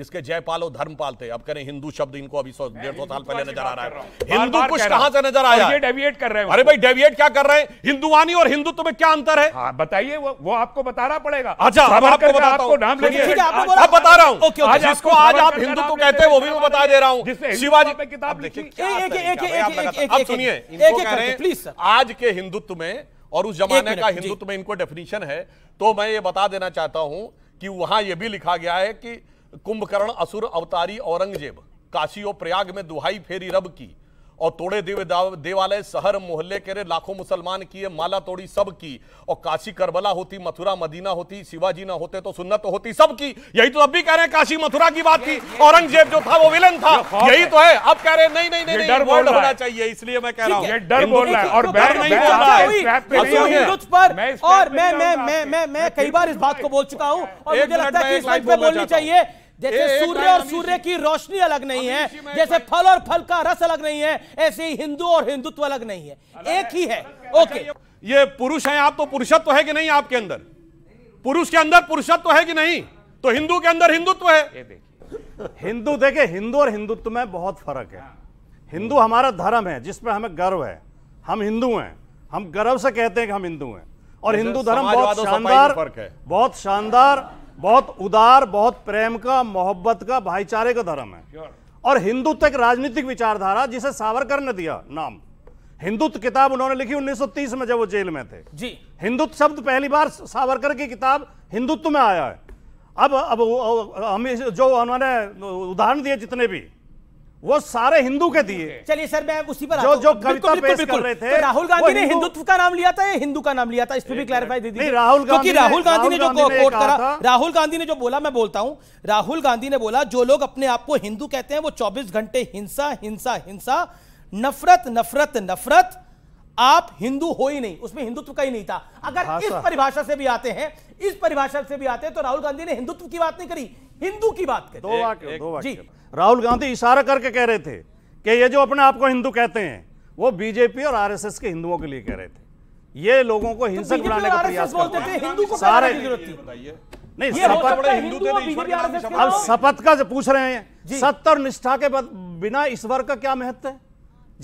जिसके जयपाल और धर्मपाल थे अब करें हिंदू शब्द इनको अभी सौ डेढ़ सौ साल पहले नजर आ रहा है हिंदू कुछ कहां से नजर आया ये डेविएट कर रहे हैं अरे भाई डेविएट क्या कर रहे हैं हिंदुवानी और हिंदुत्व में क्या अंतर है हाँ, बताइए वो, वो आपको बताना पड़ेगा अच्छा अब आपको बताता हूँ नाम अब बता रहा हूँ जिसको आज आप हिंदुत्व तो कहते हैं वो भी मैं बता दे रहा हूँ शिवाजी में किताब लिखी सुनिए प्लीज आज के हिंदुत्व में और उस जमाने का हिंदुत्व में इनको डेफिनेशन है तो मैं ये बता देना चाहता हूं कि वहां ये भी लिखा गया है कि कुंभकर्ण असुर अवतारी औरंगजेब काशी और प्रयाग में दुहाई फेरी रब की और तोड़े देव देवालय शहर मोहल्ले के रे लाखों मुसलमान किए माला तोड़ी सब की और काशी करबला होती मथुरा मदीना होती शिवाजी ना होते तो सुन्नत होती सब की यही तो अब भी कह रहे हैं काशी मथुरा की बात थी औरंगजेब जो था वो विलन था यही तो है अब कह रहे हैं नहीं नहीं नहीं डर बोल होना चाहिए इसलिए मैं कह रहा हूँ डर बोल रहा है तो और मैं मैं मैं मैं कई बार इस बात को बोल चुका हूँ बोलनी चाहिए जैसे सूर्य और सूर्य की रोशनी अलग नहीं है जैसे फल और फल का रस अलग नहीं है ऐसे ही हिंदू और हिंदुत्व अलग नहीं है एक ही है अच्छा, ओके ये पुरुष है आप तो पुरुषत्व है कि नहीं आपके अंदर पुरुष के अंदर पुरुषत्व है कि नहीं तो हिंदू के अंदर हिंदुत्व है हिंदू देखे हिंदू और हिंदुत्व में बहुत फर्क है हिंदू हमारा धर्म है जिसमें हमें गर्व है हम हिंदू हैं हम गर्व से कहते हैं कि हम हिंदू हैं और हिंदू धर्म बहुत शानदार बहुत शानदार बहुत उदार बहुत प्रेम का मोहब्बत का भाईचारे का धर्म है और हिंदुत्व एक राजनीतिक विचारधारा जिसे सावरकर ने दिया नाम हिंदुत्व किताब उन्होंने लिखी 1930 में जब वो जेल में थे जी हिंदुत्व शब्द पहली बार सावरकर की किताब हिंदुत्व में आया है अब अब हम जो उन्होंने उदाहरण दिए जितने भी वो सारे हिंदू के दिए चलिए सर मैं उसी पर जो जो कविता पेश कर रहे थे तो राहुल गांधी ने हिंदुत्व का नाम लिया था या हिंदू का नाम लिया था इस पर भी क्लैरिफाई दे दी राहुल क्योंकि राहुल गांधी ने जो कोट करा राहुल गांधी ने जो बोला मैं बोलता हूं राहुल गांधी ने बोला जो लोग अपने आप को हिंदू कहते हैं वो चौबीस घंटे हिंसा हिंसा हिंसा नफरत नफरत नफरत आप हिंदू हो ही नहीं उसमें हिंदुत्व का ही नहीं था अगर इस परिभाषा से भी आते हैं इस परिभाषा से भी आते हैं तो राहुल गांधी ने हिंदुत्व की बात नहीं करी हिंदू की बात करी दो वाक्य दो वाक्य राहुल गांधी इशारा करके कह रहे थे कि ये जो अपने आप को हिंदू कहते हैं वो बीजेपी और आरएसएस के हिंदुओं के लिए कह रहे थे ये लोगों को तो हिंसक बनाने का प्रयास करते थे हिंदू को सारे नहीं शपथ अब शपथ का पूछ रहे हैं सत्य और निष्ठा के बिना ईश्वर का क्या महत्व है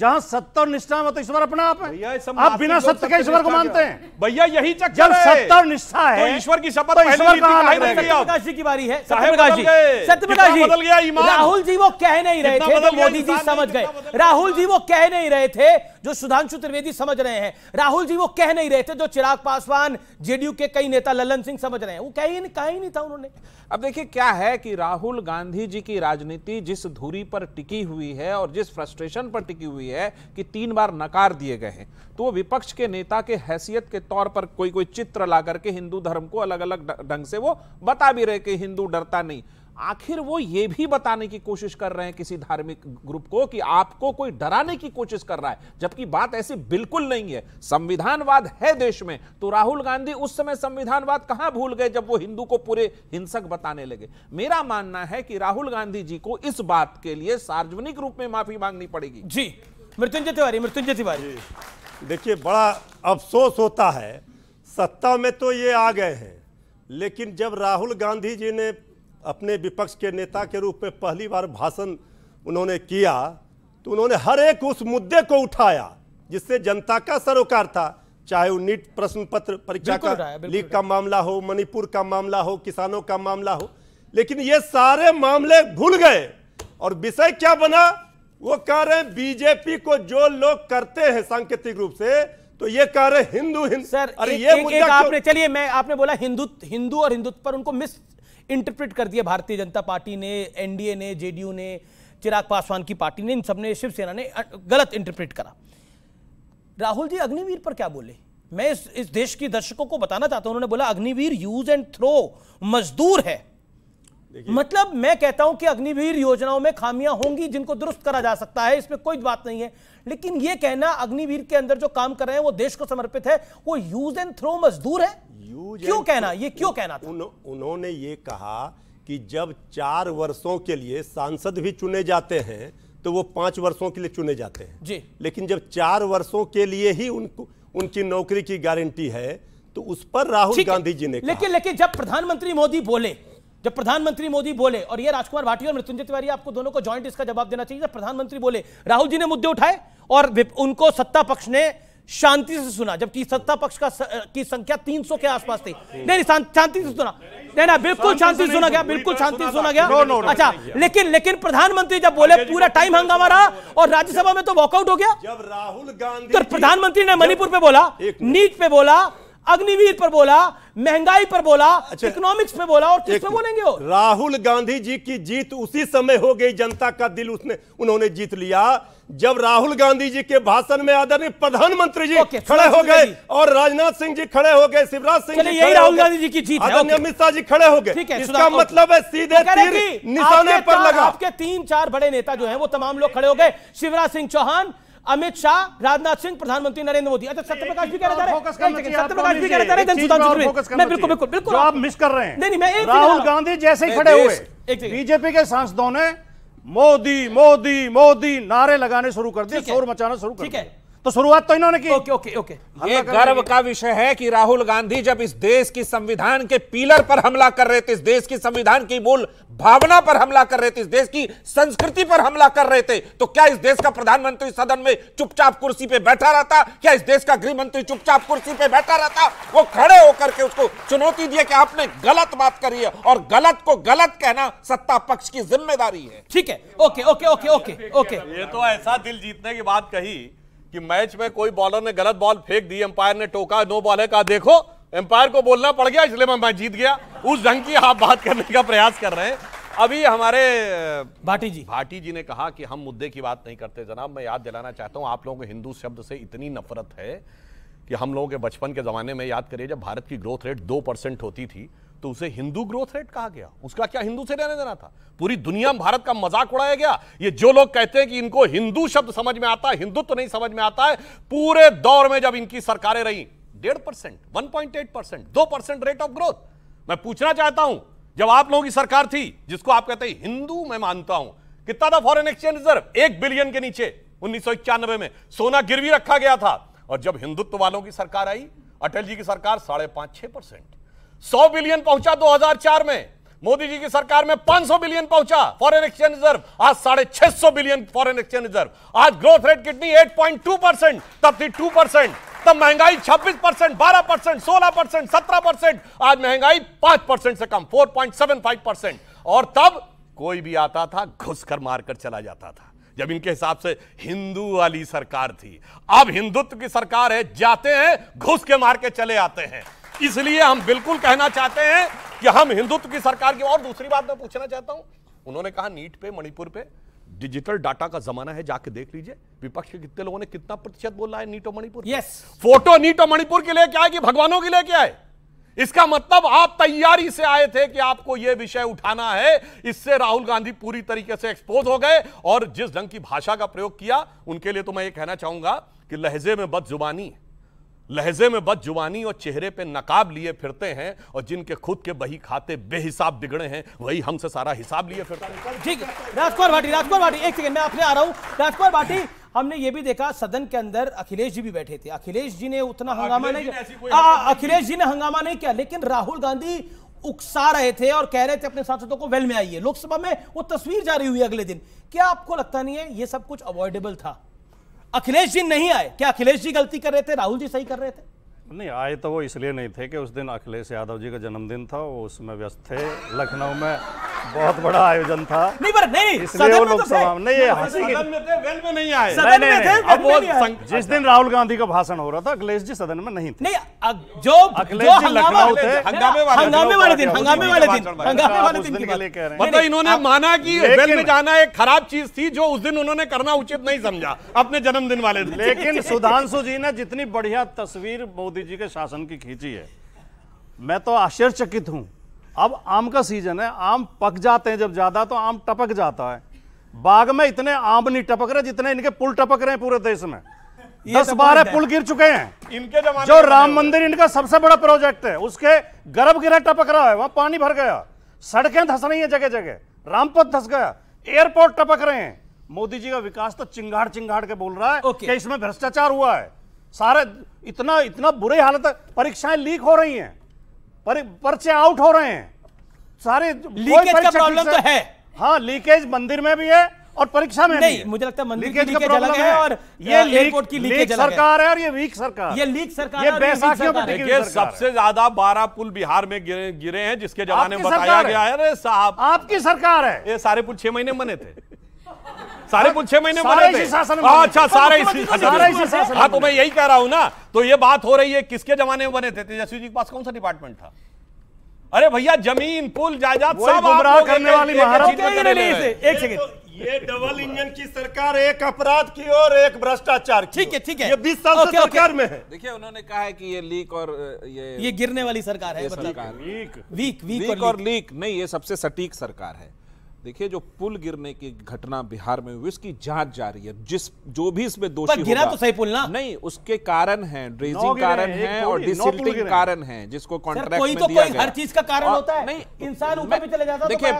जहां सत्य और निष्ठा में तो ईश्वर अपना आप है आप बिना सत्य के ईश्वर को मानते हैं भैया यही चक्कर जब सत्य और निष्ठा तो है ईश्वर की शपथ तो ईश्वर की बारी है सत्यप्रकाशी सत्यप्रकाशी बदल गया ईमान राहुल जी वो कह नहीं रहे थे मोदी जी समझ गए राहुल जी वो कह नहीं रहे थे जो सुधांशु त्रिवेदी समझ रहे हैं राहुल जी वो कह नहीं रहे थे जो चिराग पासवान जेडीयू के कई नेता ललन सिंह समझ रहे हैं वो कह ही नहीं कहा ही नहीं था उन्होंने अब देखिए क्या है कि राहुल गांधी जी की राजनीति जिस धुरी पर टिकी हुई है और जिस फ्रस्ट्रेशन पर टिकी हुई हुई है कि तीन बार नकार दिए गए हैं तो वो विपक्ष के नेता के हैसियत के तौर पर कोई कोई चित्र ला करके हिंदू धर्म को अलग अलग ढंग से वो बता भी रहे कि हिंदू डरता नहीं आखिर वो ये भी बताने की कोशिश कर रहे हैं किसी धार्मिक ग्रुप को कि आपको कोई डराने की कोशिश कर रहा है जबकि बात ऐसी बिल्कुल नहीं है संविधानवाद है देश में तो राहुल गांधी उस समय संविधानवाद कहां भूल गए जब वो हिंदू को पूरे हिंसक बताने लगे मेरा मानना है कि राहुल गांधी जी को इस बात के लिए सार्वजनिक रूप में माफी मांगनी पड़ेगी जी मृत्युंजय तिवारी मृत्युंजय तिवारी देखिए बड़ा अफसोस होता है सत्ता में तो ये आ गए हैं लेकिन जब राहुल गांधी जी ने अपने विपक्ष के नेता के रूप में पहली बार भाषण उन्होंने किया तो उन्होंने हर एक उस मुद्दे को उठाया जिससे जनता का सरोकार था चाहे वो नीट प्रश्न पत्र परीक्षा का लीक का मामला हो मणिपुर का मामला हो किसानों का मामला हो लेकिन ये सारे मामले भूल गए और विषय क्या बना वो कह रहे हैं बीजेपी को जो लोग करते हैं सांकेतिक रूप से तो ये कह रहे हिंदू हिंदू सर अरे एक, ये एक, एक आपने चलिए मैं आपने बोला हिंदू हिंदू और हिंदुत्व पर उनको मिस इंटरप्रेट कर दिया भारतीय जनता पार्टी ने एनडीए ने जेडीयू ने चिराग पासवान की पार्टी ने इन सबने शिवसेना ने गलत इंटरप्रेट करा राहुल जी अग्निवीर पर क्या बोले मैं इस, इस देश के दर्शकों को बताना चाहता हूं उन्होंने बोला अग्निवीर यूज एंड थ्रो मजदूर है मतलब मैं कहता हूं कि अग्निवीर योजनाओं में खामियां होंगी जिनको दुरुस्त करा जा सकता है इसमें कोई बात नहीं है लेकिन यह कहना अग्निवीर के अंदर जो काम कर रहे हैं वो देश को समर्पित है वो यूज एंड थ्रो मजदूर है क्यों कहना ये क्यों कहना था? उन, उन्होंने ये कहा कि जब चार वर्षों के लिए सांसद भी चुने जाते हैं तो वो पांच वर्षों के लिए चुने जाते हैं जी लेकिन जब चार वर्षों के लिए ही उनको उनकी नौकरी की गारंटी है तो उस पर राहुल गांधी जी ने लेकिन लेकिन जब प्रधानमंत्री मोदी बोले जब प्रधानमंत्री मोदी बोले और ये राजकुमार भाटी और मृत्युंजय तिवारी आपको दोनों को ज्वाइंट इसका जवाब देना चाहिए जब प्रधानमंत्री बोले राहुल जी ने मुद्दे उठाए और उनको सत्ता पक्ष ने शांति से सुना जबकि सत्ता पक्ष का की संख्या 300 के आसपास थी नहीं शांति से सुना नहीं ना बिल्कुल शांति से सुना गया बिल्कुल शांति से तो सुना गया अच्छा लेकिन लेकिन प्रधानमंत्री जब बोले पूरा टाइम हंगामा रहा और राज्यसभा में तो वॉकआउट हो गया जब राहुल गांधी तो प्रधानमंत्री ने मणिपुर पे बोला नीट पे बोला अग्निवीर पर बोला महंगाई पर बोला अच्छा, इकोनॉमिक्स पे बोला और किस पे बोलेंगे वो राहुल गांधी जी की जीत उसी समय हो गई जनता का दिल उसने उन्होंने जीत लिया जब राहुल गांधी जी के भाषण में आदरणीय प्रधानमंत्री जी okay, खड़े हो गए और राजनाथ सिंह जी खड़े हो गए शिवराज सिंह जी यही राहुल गांधी जी की जीत आदरणीय अमित शाह जी खड़े हो गए इसका मतलब है सीधे तीर निशाने पर लगा आपके तीन चार बड़े नेता जो है वो तमाम लोग खड़े हो गए शिवराज सिंह चौहान अमित शाह राजनाथ सिंह प्रधानमंत्री नरेंद्र मोदी अच्छा सत्यप्रकाश भी कह रहे हैं सत्य भी कह रहे हैं जनसुधांशु मैं बिल्कुल बिल्कुल बिल्कुल आप मिस कर रहे हैं नहीं नहीं मैं राहुल गांधी जैसे ही खड़े हुए बीजेपी के सांसदों ने मोदी मोदी मोदी नारे लगाने शुरू कर दिए शोर मचाना शुरू कर ठीक है तो शुरुआत तो इन्होंने की ओके ओके ओके ये गर्व का विषय है कि राहुल गांधी जब इस देश की संविधान के पिलर पर हमला कर रहे थे इस देश की संविधान की मूल भावना पर हमला कर रहे थे इस देश की संस्कृति पर हमला कर रहे थे तो क्या इस देश का प्रधानमंत्री सदन में चुपचाप कुर्सी पे बैठा रहता क्या इस देश का गृह मंत्री चुपचाप कुर्सी पे बैठा रहता वो खड़े होकर के उसको चुनौती दिया कि आपने गलत बात करी है और गलत को गलत कहना सत्ता पक्ष की जिम्मेदारी है ठीक है okay okay okay okay okay ये तो ऐसा दिल जीतने की बात कही कि मैच में कोई बॉलर ने गलत बॉल फेंक दी एम्पायर ने टोका नो बॉल है कहा देखो एम्पायर को बोलना पड़ गया इसलिए मैं मैच जीत गया उस ढंग की आप बात करने का प्रयास कर रहे हैं अभी हमारे भाटी जी भाटी जी ने कहा कि हम मुद्दे की बात नहीं करते जनाब मैं याद दिलाना चाहता हूं आप लोगों को हिंदू शब्द से इतनी नफरत है कि हम लोगों के बचपन के ज़माने में याद करिए जब भारत की ग्रोथ रेट दो परसेंट होती थी तो उसे हिंदू ग्रोथ रेट कहा गया उसका क्या हिंदू से रहने देना था पूरी दुनिया में भारत का मजाक उड़ाया गया ये जो लोग कहते हैं कि इनको हिंदू शब्द समझ में आता है हिंदुत्व तो नहीं समझ में आता है पूरे दौर में जब इनकी सरकारें रही डेढ़ percent one point eight percent दो परसेंट रेट ऑफ ग्रोथ मैं पूछना चाहता हूं जब आप लोगों की सरकार थी जिसको आप कहते हैं हिंदू मैं मानता हूं कितना था फॉरन एक्सचेंज रिजर्व एक बिलियन के नीचे उन्नीस में सोना गिरवी रखा गया था और जब हिंदुत्व वालों की सरकार आई अटल जी की सरकार साढ़े पांच छह परसेंट 100 बिलियन पहुंचा 2004 में मोदी जी की सरकार में 500 बिलियन पहुंचा फॉरेन एक्सचेंज रिजर्व आज साढ़े छह बिलियन फॉरेन एक्सचेंज रिजर्व आज ग्रोथ रेट कितनी 8.2 परसेंट तब थी 2 परसेंट तब महंगाई 26 परसेंट बारह परसेंट सोलह परसेंट सत्रह परसेंट आज महंगाई 5 परसेंट से कम 4.75 परसेंट और तब कोई भी आता था घुस कर मारकर चला जाता था जब इनके हिसाब से हिंदू वाली सरकार थी अब हिंदुत्व की सरकार है जाते हैं घुस के मार के चले आते हैं इसलिए हम बिल्कुल कहना चाहते हैं कि हम हिंदुत्व की सरकार की और दूसरी बात मैं पूछना चाहता हूं उन्होंने कहा नीट पे मणिपुर पे डिजिटल डाटा का जमाना है जाके देख लीजिए विपक्ष के कितने लोगों ने कितना प्रतिशत बोला है नीटो मणिपुर यस yes. फोटो नीटो मणिपुर के लिए क्या है कि भगवानों के लिए क्या है इसका मतलब आप तैयारी से आए थे कि आपको यह विषय उठाना है इससे राहुल गांधी पूरी तरीके से एक्सपोज हो गए और जिस ढंग की भाषा का प्रयोग किया उनके लिए तो मैं ये कहना चाहूंगा कि लहजे में बदजुबानी है लहजे में बद जुबानी और चेहरे पे नकाब लिए फिरते हैं और जिनके खुद के बही खाते बेहिसाब बिगड़े हैं वही हमसे सारा हिसाब लिए फिरते हैं ठीक राजकुमार भाटी राजकुमार भाटी एक सेकंड मैं अपने आ रहा हूँ राजकुमार भाटी हमने ये भी देखा सदन के अंदर अखिलेश जी भी बैठे थे अखिलेश जी ने उतना हंगामा नहीं किया हाँ, अखिलेश जी ने हंगामा नहीं किया लेकिन राहुल गांधी उकसा रहे थे और कह रहे थे अपने सांसदों को वेल में आइए लोकसभा में वो तस्वीर जारी हुई अगले दिन क्या आपको लगता नहीं है ये सब कुछ अवॉइडेबल था अखिलेश जी नहीं आए क्या अखिलेश जी गलती कर रहे थे राहुल जी सही कर रहे थे नहीं आए तो वो इसलिए नहीं थे कि उस दिन अखिलेश यादव जी का जन्मदिन था वो उसमें व्यस्त थे लखनऊ में बहुत बड़ा आयोजन था नहीं पर नहीं इसलिए वो तो लोकसभा नहीं ये हंसी की में थे वेल में नहीं आए सदन में थे अब वो जिस अच्छा। दिन राहुल गांधी का भाषण हो रहा था अखिलेश जी सदन में नहीं थे नहीं जो अखिलेश जी लखनऊ थे हंगामे वाले दिन हंगामे वाले दिन हंगामे वाले दिन के लिए कह रहे हैं मतलब इन्होंने माना कि वेल में जाना एक खराब चीज थी जो उस दिन उन्होंने करना उचित नहीं समझा अपने जन्मदिन वाले दिन लेकिन सुधांशु जी ने जितनी बढ़िया तस्वीर मोदी जी के शासन की खींची है मैं तो आश्चर्यचकित हूं अब आम का सीजन है आम पक जाते हैं जब ज़्यादा तो आम टपक जाता है बाग में इतने आम नहीं टपक रहे जितने इनके पुल टपक रहे हैं पूरे देश में तो दस बारह पुल गिर चुके हैं इनके जो राम मंदिर इनका सबसे बड़ा प्रोजेक्ट है उसके गर्भ टपक रहा है वहां पानी भर गया सड़कें धस रही है जगह जगह रामपथ धस गया एयरपोर्ट टपक रहे हैं मोदी जी का विकास तो चिंगाड़ चिंगाड़ के बोल रहा है okay. कि इसमें भ्रष्टाचार हुआ है सारे इतना इतना बुरे हालत परीक्षाएं लीक हो रही हैं पर पर्चे आउट हो रहे हैं सारे लीकेज का प्रॉब्लम तो है हाँ लीकेज मंदिर में भी है और परीक्षा में नहीं मुझे लगता है लीकेज का प्रॉब्लम है और ये एयरपोर्ट की लीकेज सरकार है और ये वीक सरकार ये लीक सरकार ये बैसाखियों पे देखिए सबसे ज्यादा बारह पुल बिहार में गिरे, गिरे हैं जिसके जमाने में बताया गया है अरे साहब आपकी सरकार है ये सारे पुल छह महीने बने थे सारे कुछ छह महीने बोले थे अच्छा सारे तो हाँ तो मैं यही कह रहा हूँ ना तो ये बात हो रही है किसके जमाने में बने थे तेजस्वी जी के पास कौन सा डिपार्टमेंट था अरे भैया जमीन पुल जायदाद सब अपराध करने वाली एक तो सेकंड तो ये डबल इंजन की सरकार एक अपराध की और एक भ्रष्टाचार ठीक है ठीक है ये बीस साल से सरकार में है देखिए उन्होंने कहा है कि ये लीक और ये ये गिरने वाली सरकार है मतलब। सरकार लीक वीक वीक, वीक और, लीक। और लीक नहीं ये सबसे सटीक सरकार है देखिए जो पुल गिरने की घटना बिहार में हुई उसकी जांच जा रही है जिस जो भी इसमें दोषी गिरा तो सही पुल ना नहीं उसके कारण है ड्रेजिंग कारण है और डिसिल्टिंग कारण है जिसको कॉन्ट्रैक्ट में तो दिया गया हर चीज का कारण होता है नहीं इंसान ऊपर भी चले जाता तो देखिए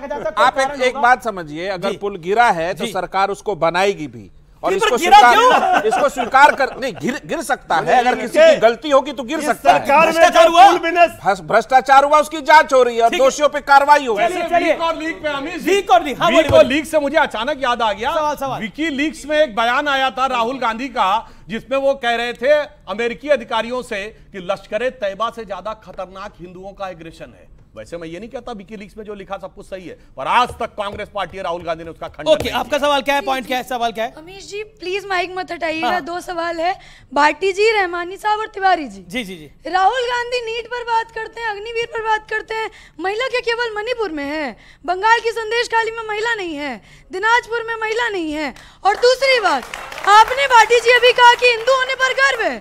आप एक तो बात समझिए अगर पुल गिरा है तो सरकार उसको बनाएगी भी और इसको स्वीकार इसको स्वीकार कर नहीं गिर गिर सकता है अगर किसी की गलती होगी तो गिर सकता है भ्रष्टाचार हुआ भ्रष्टाचार हुआ उसकी जांच हो रही है और दोषियों पे कार्रवाई हो रही है हाँ, से मुझे अचानक याद आ गया विकी लीक्स में एक बयान आया था राहुल गांधी का जिसमें वो कह रहे थे अमेरिकी अधिकारियों से कि लश्कर तैयबा से ज्यादा खतरनाक हिंदुओं का एग्रेशन है वैसे मैं ये नहीं कहता विकी लीक्स में जो लिखा सब कुछ सही है पर आज तक कांग्रेस पार्टी राहुल गांधी ने उसका खंडन ओके आपका सवाल क्या है पॉइंट क्या है सवाल क्या है अमीश जी प्लीज माइक मत हटाइएगा हाँ। दो सवाल है भाटी जी रहमानी साहब और तिवारी जी जी जी जी राहुल गांधी नीट पर बात करते हैं अग्निवीर पर बात करते हैं महिला क्या केवल मणिपुर में है बंगाल की संदेश काली में महिला नहीं है दिनाजपुर में महिला नहीं है और दूसरी बात आपने भाटी जी अभी कहा कि हिंदू होने पर गर्व है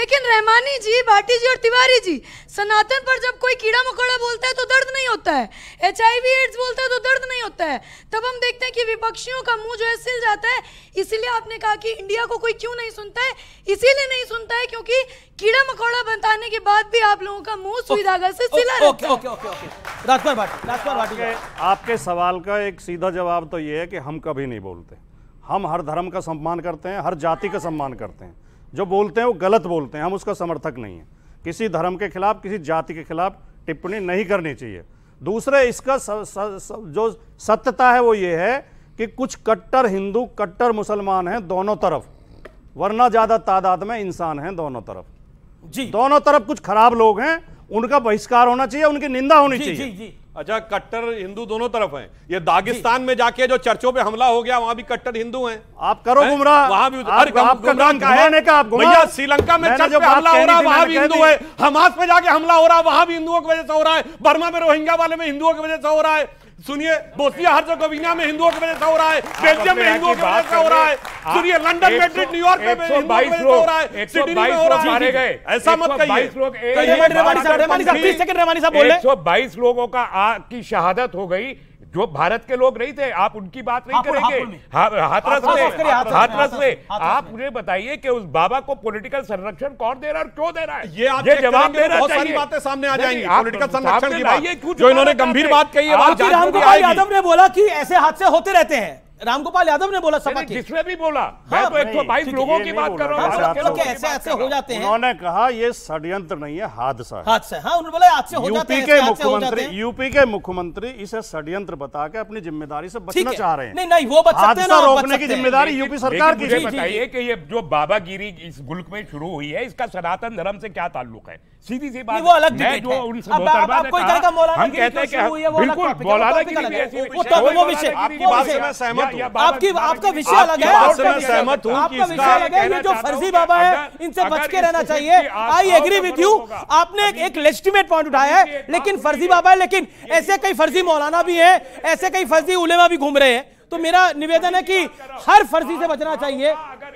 लेकिन रहमानी जी भाटी जी और तिवारी जी सनातन पर जब कोई कीड़ा मकोड़ा बोलता है तो तो दर्द नहीं होता है एच एड्स बोलता है तो दर्द नहीं होता है तब हम देखते हैं कि विपक्षियों का मुंह जो है सिल जाता है इसीलिए आपने कहा कि इंडिया को कोई क्यों नहीं सुनता है इसीलिए नहीं सुनता है क्योंकि कीड़ा मकोड़ा बताने के बाद भी आप लोगों का मुंह सुई धागा से सिला okay okay okay okay Rajkumar आपके सवाल का एक सीधा जवाब तो ये है कि हम कभी नहीं बोलते हम हर धर्म का सम्मान करते हैं हर जाति का सम्मान करते हैं जो बोलते हैं वो गलत बोलते हैं हम उसका समर्थक नहीं है किसी धर्म के खिलाफ किसी जाति के खिलाफ टिप्पणी नहीं करनी चाहिए दूसरे इसका स, स, स, जो सत्यता है वो ये है कि कुछ कट्टर हिंदू कट्टर मुसलमान हैं दोनों तरफ वरना ज़्यादा तादाद में इंसान हैं दोनों तरफ जी दोनों तरफ कुछ खराब लोग हैं उनका बहिष्कार होना चाहिए उनकी निंदा होनी जी, चाहिए जी, जी। अच्छा कट्टर हिंदू दोनों तरफ हैं ये दागिस्तान में जाके जो चर्चों पे हमला हो गया वहां भी कट्टर हिंदू हैं आप करो गुमराह वहां भी गुमराह का भैया श्रीलंका में चर्च पे हमला हो रहा है वहां भी हिंदू है हमास पे जाके हमला हो रहा है वहां भी हिंदुओं की वजह से हो रहा है बर्मा में रोहिंग्या वाले में हिंदुओं की वजह से हो रहा है सुनिए बोसिया हर जगह हर्जोगोविना में हिंदुओं के वजह से हो रहा है बेल्जियम में हिंदुओं के वजह से हो रहा है सुनिए लंदन मैड्रिड न्यूयॉर्क में हो रहा है सिडनी में हो रहा है ऐसा मत कहिए 30 सेकंड रहमानी साहब 122 लोगों का की शहादत हो गई जो भारत के लोग नहीं थे आप उनकी बात नहीं करेंगे हाथरस में हाँ, हाथरस में आप मुझे बताइए कि उस बाबा को पॉलिटिकल संरक्षण कौन दे रहा है और क्यों दे रहा है ये जवाब दे बहुत सारी बातें सामने आ जाएंगी पॉलिटिकल संरक्षण की बात जो इन्होंने गंभीर बात कही है यादव ने बोला की ऐसे हादसे होते रहते हैं रामगोपाल यादव ने बोला सपा जिसने भी बोला हाँ, मैं तो एक सौ बाईस लोगों की बात कर रहा हूँ ऐसे ऐसे हो जाते हैं उन्होंने कहा ये षड्यंत्र नहीं है हादसा हादसा हाँ उन्होंने बोला हादसे हो जाते के मुख्यमंत्री यूपी के मुख्यमंत्री इसे षड्यंत्र बता के अपनी जिम्मेदारी से बचना चाह रहे हैं नहीं नहीं वो बच हादसा रोकने की जिम्मेदारी यूपी सरकार की बताइए की ये जो बाबागिरी इस गुल्क में शुरू हुई है इसका सनातन धर्म से क्या ताल्लुक है सीधी सी बात वो अलग डिबेट है अब आपको कहेगा मौलाना तो तो की बिल्कुल मौलाना की वो विषय तो आपकी आपका विषय अलग है सहमत आपका विषय अलग है जो फर्जी बाबा है इनसे बच के रहना चाहिए आई एग्री विद यू आपने एक लेजिटिमेट पॉइंट उठाया है लेकिन फर्जी बाबा है लेकिन ऐसे कई फर्जी मौलाना भी है ऐसे कई फर्जी उलेमा भी घूम रहे हैं तो मेरा निवेदन है कि हर फर्जी से बचना चाहिए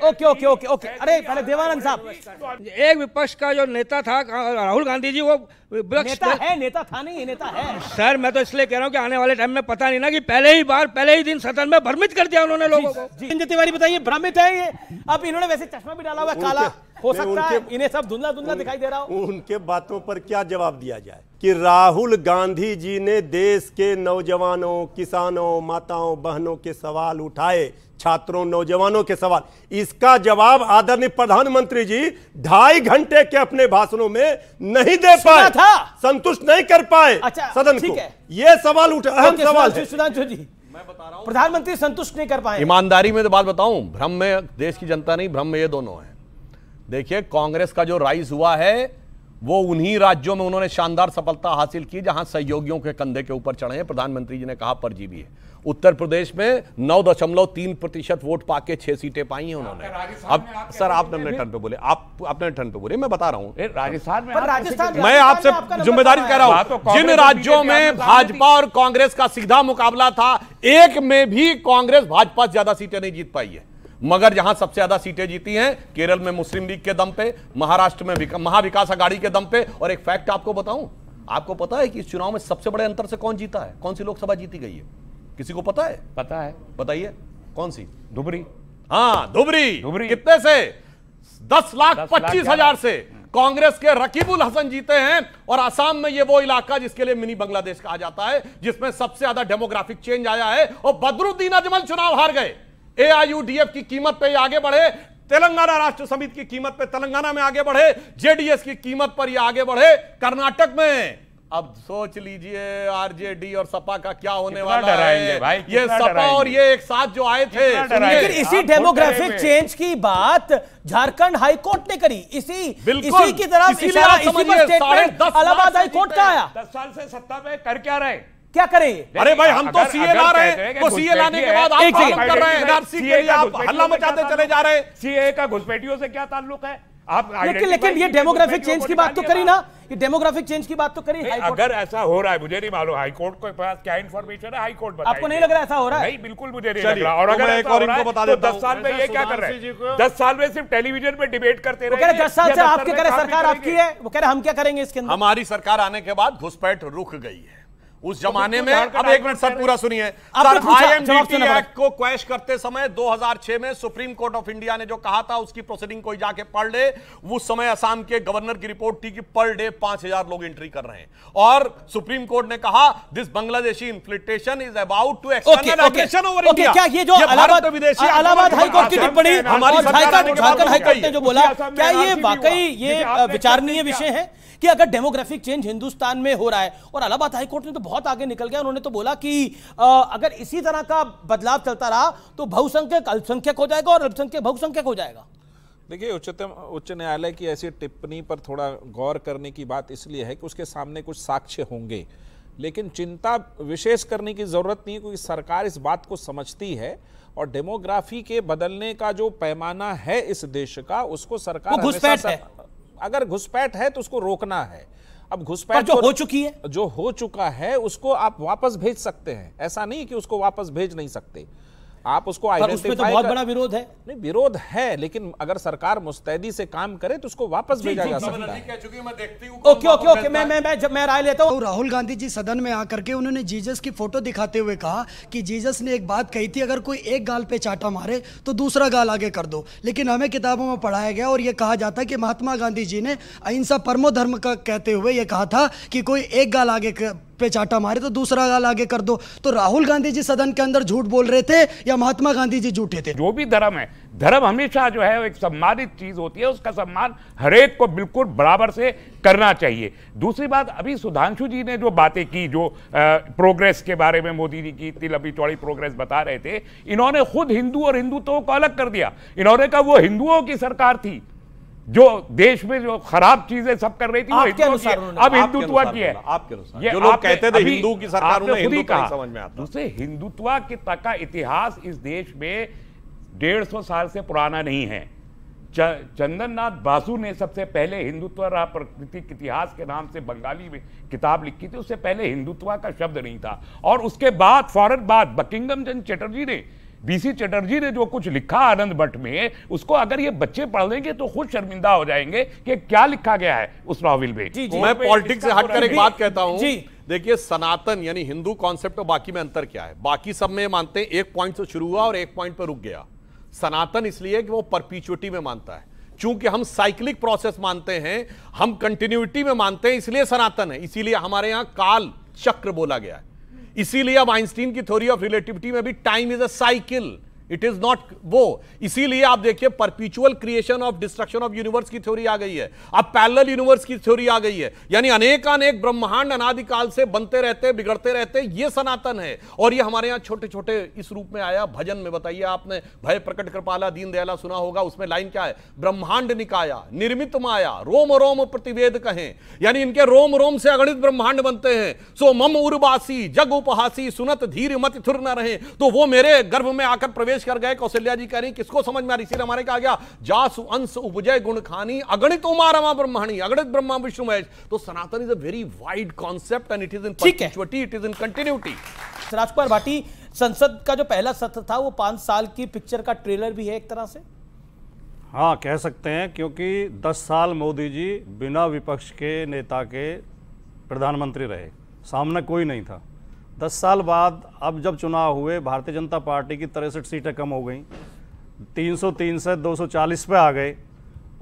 ओके ओके ओके ओके अरे पहले देवानंद साहब एक विपक्ष का जो नेता था राहुल गांधी जी वो नेता है नेता था नहीं नेता है सर मैं तो इसलिए कह रहा हूँ कि आने वाले टाइम में पता नहीं ना कि पहले ही बार पहले ही दिन सदन में भ्रमित कर दिया उन्होंने लोगों को तिवारी बताइए भ्रमित है ये अब इन्होंने वैसे चश्मा भी डाला हुआ काला हो सकता है इन्हें सब धुंधला धुंधला दिखाई दे रहा हो उनके बातों पर क्या जवाब दिया जाए कि राहुल गांधी जी ने देश के नौजवानों किसानों माताओं बहनों के सवाल उठाए छात्रों नौजवानों के सवाल इसका जवाब आदरणीय प्रधानमंत्री जी ढाई घंटे के अपने भाषणों में नहीं दे पाए था संतुष्ट नहीं कर पाए अच्छा, सदन को यह सवाल उठा अहम सवाल सुधांशु जी मैं बता रहा प्रधानमंत्री संतुष्ट नहीं कर पाए ईमानदारी में तो बात बताऊं भ्रम में देश की जनता नहीं भ्रम में ये दोनों है देखिए कांग्रेस का जो राइज हुआ है वो उन्हीं राज्यों में उन्होंने शानदार सफलता हासिल की जहां सहयोगियों के कंधे के ऊपर चढ़े हैं प्रधानमंत्री जी ने कहा परजीवी है उत्तर प्रदेश में नौ दशमलव तीन प्रतिशत वोट पाके छह सीटें पाई हैं उन्होंने अब सर आप अपने टर्न पे बोले आप अपने टर्न पे बोले मैं बता रहा हूँ राजस्थान में राजस्थान मैं आपसे जिम्मेदारी कह रहा हूँ तो जिन राज्यों में भाजपा और कांग्रेस का सीधा मुकाबला था एक में भी कांग्रेस भाजपा ज्यादा सीटें नहीं जीत पाई है मगर जहां सबसे ज्यादा सीटें जीती हैं केरल में मुस्लिम लीग के दम पे महाराष्ट्र में महाविकास आघाड़ी के दम पे और एक फैक्ट आपको बताऊं आपको पता है कि इस चुनाव में सबसे बड़े अंतर से कौन जीता है कौन सी लोकसभा जीती गई है किसी को पता है पता है बताइए कौन सी धुबरी हाँ धुबरी धुबरी कितने से दस लाख पच्चीस हजार से कांग्रेस के रकीबुल हसन जीते हैं और आसाम में ये वो इलाका जिसके लिए मिनी बांग्लादेश कहा जाता है जिसमें सबसे ज्यादा डेमोग्राफिक चेंज आया है और बदरुद्दीन अजमल चुनाव हार गए एआईयूडीएफ की कीमत पे आगे बढ़े तेलंगाना राष्ट्र समिति की कीमत पे तेलंगाना में आगे बढ़े जेडीएस की कीमत पर ये आगे बढ़े कर्नाटक में अब सोच लीजिए आरजेडी और सपा का क्या होने वाला है भाई, ये सपा और ये एक साथ जो आए थे इसी डेमोग्राफिक चेंज की बात झारखंड हाईकोर्ट ने करी इसी इसी की तरह इलाहाबाद इसी हाईकोर्ट का आया दस साल से सत्ता में कर क्या रहे क्या करें अरे भाई हम तो सीए ला रहे हैं तो सीए लाने के बाद आप कर रहे हैं आप हल्ला मचाते चले जा रहे हैं सीए का घुसपैठियों से क्या ताल्लुक है आप लेकिन लेकिन ये डेमोग्राफिक चेंज तो की बात तो करी ना ये डेमोग्राफिक चेंज की बात तो करी अगर ऐसा हो रहा है मुझे नहीं मालूम हाईकोर्ट के पास क्या इन्फॉर्मेशन है हाईकोर्ट आपको नहीं लग रहा ऐसा हो रहा है नहीं बिल्कुल मुझे नहीं लग रहा और तो अगर एक और इनको बता तो देता दस साल में ये क्या कर रहे हैं दस साल में सिर्फ टेलीविजन में डिबेट करते रहे दस साल से आपके कह रहे सरकार आपकी है वो कह रहे हम क्या करेंगे इसके अंदर हमारी सरकार आने के बाद घुसपैठ रुक गई है उस जमाने तो में अब एक मिनट सब पूरा सुनिए को क्वेश करते समय 2006 में सुप्रीम कोर्ट ऑफ इंडिया ने जो कहा था उसकी प्रोसीडिंग कोई जाके पढ़ ले उस समय असम के गवर्नर की रिपोर्ट थी कि पर डे 5000 लोग एंट्री कर रहे हैं और सुप्रीम कोर्ट ने कहा this Bangladeshi infiltration is about to external over India क्या ये जो विदेशी अलाहाबाद हाई कोर्ट की टिप्पणी हमारी हाई कोर्ट ने जो बोला क्या ये वाकई ये विचारणीय विषय है कि अगर डेमोग्राफिक चेंज हिंदुस्तान में हो रहा है और अलाहाबाद हाई कोर्ट ने तो बहुत बहुत आगे निकल गया उन्होंने तो बोला कि आ, अगर इसी तरह का बदलाव चलता रहा तो बहुसंख्यक अल्पसंख्यक हो जाएगा और अल्पसंख्यक बहुसंख्यक हो जाएगा देखिए उच्चतम उच्च न्यायालय की ऐसी टिप्पणी पर थोड़ा गौर करने की बात इसलिए है कि उसके सामने कुछ साक्ष्य होंगे लेकिन चिंता विशेष करने की ज़रूरत नहीं क्योंकि सरकार इस बात को समझती है और डेमोग्राफी के बदलने का जो पैमाना है इस देश का उसको सरकार घुसपैठ है अगर घुसपैठ है तो उसको रोकना है अब घुसपैठ जो हो चुकी है जो हो चुका है उसको आप वापस भेज सकते हैं ऐसा नहीं कि उसको वापस भेज नहीं सकते आप उसको उसमें तो बहुत कर... बड़ा विरोध है नहीं विरोध है लेकिन अगर सरकार मुस्तैदी से काम करे तो उसको वापस भेजा जा सकता है ओके ओके ओके मैं मैं मैं मैं राय लेता हूँ राहुल गांधी जी सदन में आकर के उन्होंने जीजस की फोटो दिखाते हुए कहा कि जीजस ने एक बात कही थी अगर कोई एक गाल पे चाटा मारे तो दूसरा गाल आगे कर दो लेकिन हमें किताबों में पढ़ाया गया और यह कहा जाता है कि महात्मा गांधी जी ने अहिंसा परमो धर्म का कहते हुए यह कहा था कि कोई एक गाल आगे पे चाटा मारे तो दूसरा गाल आगे कर दो तो राहुल गांधी जी सदन के अंदर झूठ बोल रहे थे या महात्मा गांधी जी झूठे थे जो भी धर्म है धर्म हमेशा जो है एक सम्मानित चीज होती है उसका सम्मान हरेक को बिल्कुल बराबर से करना चाहिए दूसरी बात अभी सुधांशु जी ने जो बातें की जो आ, प्रोग्रेस के बारे में मोदी जी की इतनी लंबी चौड़ी प्रोग्रेस बता रहे थे इन्होंने खुद हिंदू और हिंदुत्व को अलग कर दिया इन्होंने कहा वो हिंदुओं की सरकार थी जो देश में जो खराब चीजें सब कर रही थी वो हिंदुओं की अब हिंदुत्व की है आपके जो लोग कहते थे हिंदू की सरकार उन्हें हिंदू कहा समझ में आता दूसरे हिंदुत्व के तक इतिहास इस देश में डेढ़ सौ साल से पुराना नहीं है चंदननाथ बासु ने सबसे पहले हिंदुत्व और प्राकृतिक इतिहास के नाम से बंगाली में किताब लिखी थी उससे पहले हिंदुत्व का शब्द नहीं था और उसके बाद फौरन बाद बकिंगम चंद चटर्जी ने बीसी चटर्जी ने जो कुछ लिखा आनंद भट्ट में उसको अगर ये बच्चे पढ़ लेंगे तो खुद शर्मिंदा हो जाएंगे कि क्या लिखा गया है उस नॉवल में जी, जी, तो मैं तो पॉलिटिक्स से हटकर एक बात कहता हूँ देखिए सनातन यानी हिंदू कॉन्सेप्ट और बाकी में अंतर क्या है बाकी सब में मानते हैं एक पॉइंट से शुरू हुआ और एक पॉइंट पर रुक गया सनातन इसलिए कि वो परपीचुटी में मानता है चूंकि हम साइक्लिक प्रोसेस मानते हैं हम कंटिन्यूटी में मानते हैं इसलिए सनातन है इसीलिए हमारे यहां काल चक्र बोला गया है इसीलिए अब आइंस्टीन की थ्योरी ऑफ रिलेटिविटी में भी time is a cycle it is not वो इसीलिए आप देखिए perpetual creation of destruction of universe की थ्योरी आ गई है अब पैरल यूनिवर्स की थ्योरी आ गई है यानी अनेकानेक ब्रह्मांड अनादिकाल से बनते रहते बिगड़ते रहते ये सनातन है और ये हमारे यहाँ छोटे छोटे इस रूप में आया भजन में बताइए आपने भय प्रकट कृपाला दीन दयाला सुना होगा उसमें लाइन क्या है ब्रह्मांड निकाया निर्मित माया रोम रोम प्रतिवेद कहें यानी इनके रोम रोम से अगणित ब्रह्मांड बनते हैं सो मम उर्वासी जग उपहासी सुनत धीर मत थुर न रहे तो वो मेरे गर्भ में आकर प्रवेश प्रवेश कर गए कौशल्या जी कह रही किसको समझ में आ रही हमारे कहा गया जासु अंश उपजय गुण खानी अगणित उमार ब्रह्मी अगणित ब्रह्मा विष्णु महेश तो Sanatan is a very wide concept and it is in it is in continuity Rajkumar Bhati संसद का जो पहला सत्र था वो पांच साल की पिक्चर का ट्रेलर भी है एक तरह से हाँ कह सकते हैं क्योंकि दस साल मोदी जी बिना विपक्ष के नेता के प्रधानमंत्री रहे सामने कोई नहीं था दस साल बाद अब जब चुनाव हुए भारतीय जनता पार्टी की तिरसठ सीटें कम हो गई 303 से 240 पे आ गए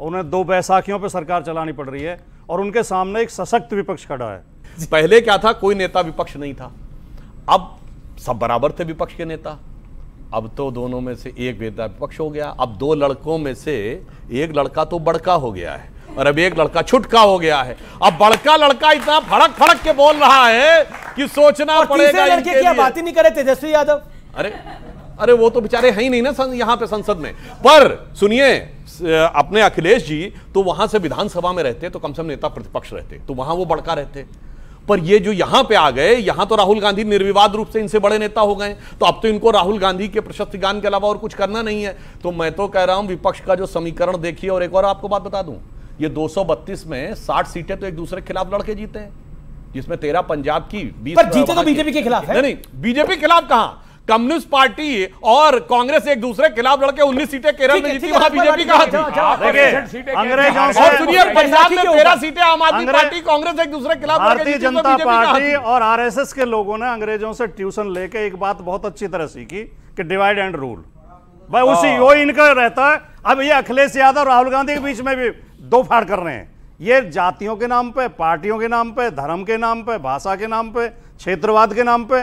उन्हें दो बैसाखियों पे सरकार चलानी पड़ रही है और उनके सामने एक सशक्त विपक्ष खड़ा है पहले क्या था कोई नेता विपक्ष नहीं था अब सब बराबर थे विपक्ष के नेता अब तो दोनों में से एक नेता विपक्ष हो गया अब दो लड़कों में से एक लड़का तो बड़का हो गया है और अब एक लड़का छुटका हो गया है अब बड़का लड़का इतना फड़क फड़क के बोल रहा है कि सोचना पड़ेगा लड़के की बात ही नहीं करे तेजस्वी यादव अरे अरे वो तो बेचारे है ही नहीं ना यहाँ पे संसद में पर सुनिए अपने अखिलेश जी तो वहां से विधानसभा में रहते तो कम से कम नेता प्रतिपक्ष रहते तो वहां वो बड़का रहते पर ये जो यहां पे आ गए यहां तो राहुल गांधी निर्विवाद रूप से इनसे बड़े नेता हो गए तो अब तो इनको राहुल गांधी के प्रशस्ति गान के अलावा और कुछ करना नहीं है तो मैं तो कह रहा हूं विपक्ष का जो समीकरण देखिए और एक और आपको बात बता दूं ये 232 में 60 सीटें तो एक दूसरे के खिलाफ लड़के जीते हैं जिसमें तेरह पंजाब की बीस पर जीते तो बीजेपी के खिलाफ है नहीं बीजेपी के खिलाफ कहा कम्युनिस्ट पार्टी और कांग्रेस एक दूसरे के खिलाफ लड़के 19 सीटें केरल में जीती वहां बीजेपी का सुनिए पंजाब में तेरह सीटें आम आदमी पार्टी कांग्रेस एक दूसरे के खिलाफ भारतीय तो जनता पार्टी और आरएसएस के लोगों ने अंग्रेजों से ट्यूशन लेके एक बात बहुत अच्छी तरह सीखी कि डिवाइड एंड रूल भाई उसी हाँ। वो इनका रहता है अब ये अखिलेश यादव राहुल गांधी के बीच में भी दो फाड़ कर रहे हैं ये जातियों के नाम पे पार्टियों के नाम पे धर्म के नाम पे भाषा के नाम पे क्षेत्रवाद के नाम पे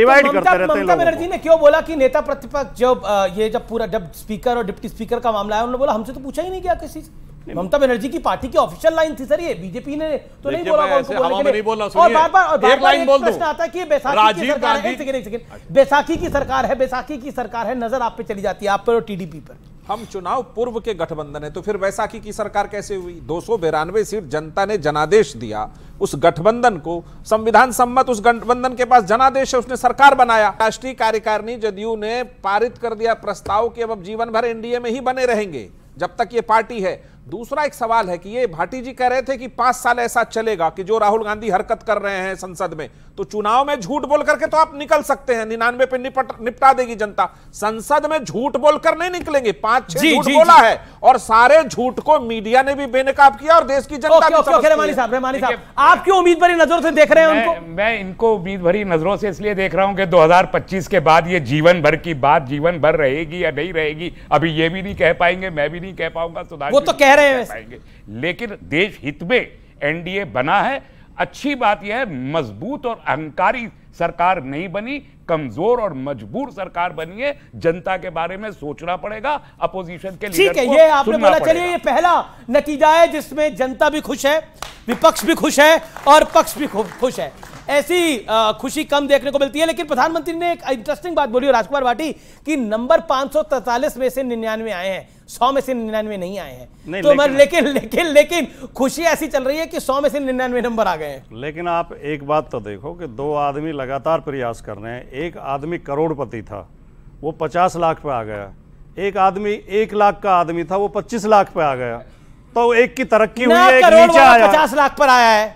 डिवाइड तो करते रहते हैं बनर्जी ने क्यों बोला कि नेता प्रतिपक्ष जब ये जब पूरा जब स्पीकर और डिप्टी स्पीकर का मामला है उन्होंने बोला हमसे तो पूछा ही नहीं गया किसी से ममता बनर्जी की पार्टी की ऑफिशियल लाइन थी सर ये बीजेपी ने तो नहीं बोला प्रश्न आता है बैसाखी की सरकार है बैसाखी की सरकार है बैसाखी की सरकार है नजर आप पे चली जाती है आप पर टीडीपी पर हम चुनाव पूर्व के गठबंधन है तो फिर वैसाखी की सरकार कैसे हुई दो सीट जनता ने जनादेश दिया उस गठबंधन को संविधान सम्मत उस गठबंधन के पास जनादेश है उसने सरकार बनाया राष्ट्रीय कार्यकारिणी जदयू ने पारित कर दिया प्रस्ताव कि अब जीवन भर एनडीए में ही बने रहेंगे जब तक ये पार्टी है दूसरा एक सवाल है कि ये भाटी जी कह रहे थे कि पांच साल ऐसा चलेगा कि जो राहुल गांधी हरकत कर रहे हैं संसद में तो चुनाव में झूठ बोल करके तो आप निकल सकते हैं निन्यानवे पे निपट निपटा देगी जनता संसद में झूठ बोलकर नहीं निकलेंगे पांच छह झूठ बोला है और सारे झूठ को मीडिया ने भी बेनकाब किया और देश की जनता आप क्यों उम्मीद भरी नजरों से देख रहे हैं मैं इनको उम्मीद भरी नजरों से इसलिए देख रहा हूं कि दो के बाद ये जीवन भर की बात जीवन भर रहेगी या नहीं रहेगी अभी ये भी नहीं कह पाएंगे मैं भी नहीं कह पाऊंगा सुधार वो तो कह कह रहे हैं लेकिन देश हित में एनडीए बना है अच्छी बात यह है मजबूत और अहंकारी सरकार नहीं बनी कमजोर और मजबूर सरकार बनी है जनता के बारे में सोचना पड़ेगा अपोजिशन के ठीक ये आपने बोला चलिए ये पहला नतीजा है जिसमें जनता भी खुश है विपक्ष भी खुश है और पक्ष भी खुश है ऐसी खुशी कम देखने को मिलती है लेकिन प्रधानमंत्री ने एक इंटरेस्टिंग बात बोली राजकुमार भाटी कि नंबर तैतालीस में से निन्यानवे आए हैं सौ में से निन्यानवे नहीं आए हैं तो लेकिन, लेकिन लेकिन लेकिन खुशी ऐसी चल रही है कि सौ में से निन्यानवे नंबर आ गए हैं लेकिन आप एक बात तो देखो कि दो आदमी लगातार प्रयास कर रहे हैं एक आदमी करोड़पति था वो पचास लाख पे आ गया एक आदमी एक लाख का आदमी था वो पच्चीस लाख पे आ गया तो एक की तरक्की हुई एक नीचे आया पचास लाख पर आया है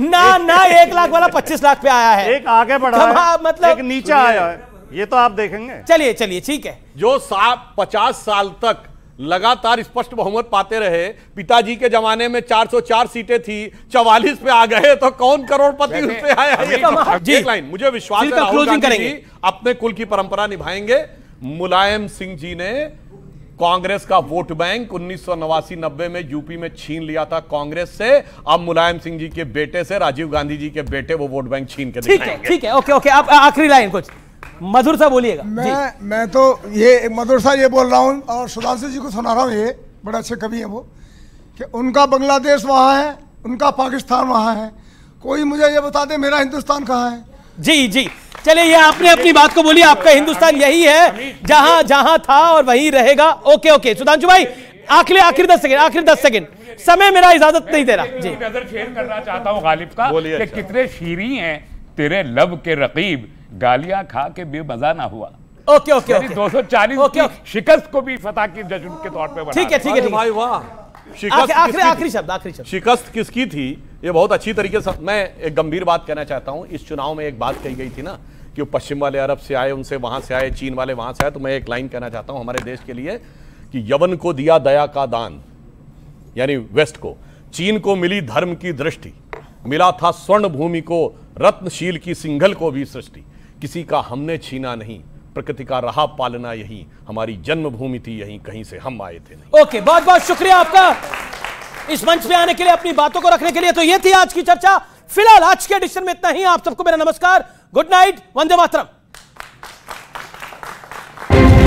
ना एक, ना एक लाख वाला पच्चीस लाख पे आया है एक आगे बढ़ा है, हाँ, मतलब एक नीचे आया है ये तो आप देखेंगे चलिए चलिए ठीक है जो साफ पचास साल तक लगातार स्पष्ट बहुमत पाते रहे पिताजी के जमाने में 404 सीटें थी 44 पे आ गए तो कौन करोड़पति उससे आया ये लाइन तो तो मुझे विश्वास है तो राहुल गांधी अपने कुल की परंपरा निभाएंगे मुलायम सिंह जी ने कांग्रेस का वोट बैंक उन्नीस सौ में यूपी में छीन लिया था कांग्रेस से अब मुलायम सिंह जी के बेटे से राजीव गांधी जी के बेटे वो वोट बैंक छीन के ठीक है ठीक है ओके ओके आप आखिरी लाइन कुछ मधुर सा बोलिएगा मैं मैं तो ये मधुर सा ये बोल रहा हूँ और सुधांशु जी को सुना रहा हूँ ये बड़े अच्छे कवि हैं वो कि उनका बांग्लादेश वहाँ है उनका पाकिस्तान वहाँ है कोई मुझे ये बता दे मेरा हिंदुस्तान कहाँ है जी जी चलिए ये आपने अपनी बात को बोली आपका हिंदुस्तान यही है जहां जहां था और वहीं रहेगा ओके ओके सुधांशु भाई आखिर आखिर दस सेकंड आखिर दस सेकंड समय मेरा इजाजत नहीं दे रहा जी नजर शेयर करना चाहता हूँ गालिब का कि अच्छा। कितने शीरी हैं तेरे लब के रकीब गालियां खा के बेमजा ना हुआ okay okay okay 240 okay, okay, शिकस्त को भी फतह की जश्न के तौर पर ठीक है ठीक है भाई वाह आखिरी आखिरी शब्द आखिरी शब्द शिकस्त किसकी थी ये बहुत अच्छी तरीके से मैं एक गंभीर बात कहना चाहता हूं इस चुनाव में एक बात कही गई थी ना कि वो पश्चिम वाले अरब से आए उनसे वहां से आए चीन वाले वहां से आए तो मैं एक लाइन कहना चाहता हूं हमारे देश के लिए कि यवन को दिया दया का दान यानी वेस्ट को चीन को मिली धर्म की दृष्टि मिला था स्वर्ण भूमि को रत्नशील की सिंघल को भी सृष्टि किसी का हमने छीना नहीं प्रकृति का रहा पालना यही हमारी जन्मभूमि थी यही कहीं से हम आए थे ओके okay, बहुत बहुत शुक्रिया आपका इस मंच पे आने के लिए अपनी बातों को रखने के लिए तो ये थी आज की चर्चा फिलहाल आज के एडिशन में इतना ही आप सबको मेरा नमस्कार गुड नाइट वंदे मातरम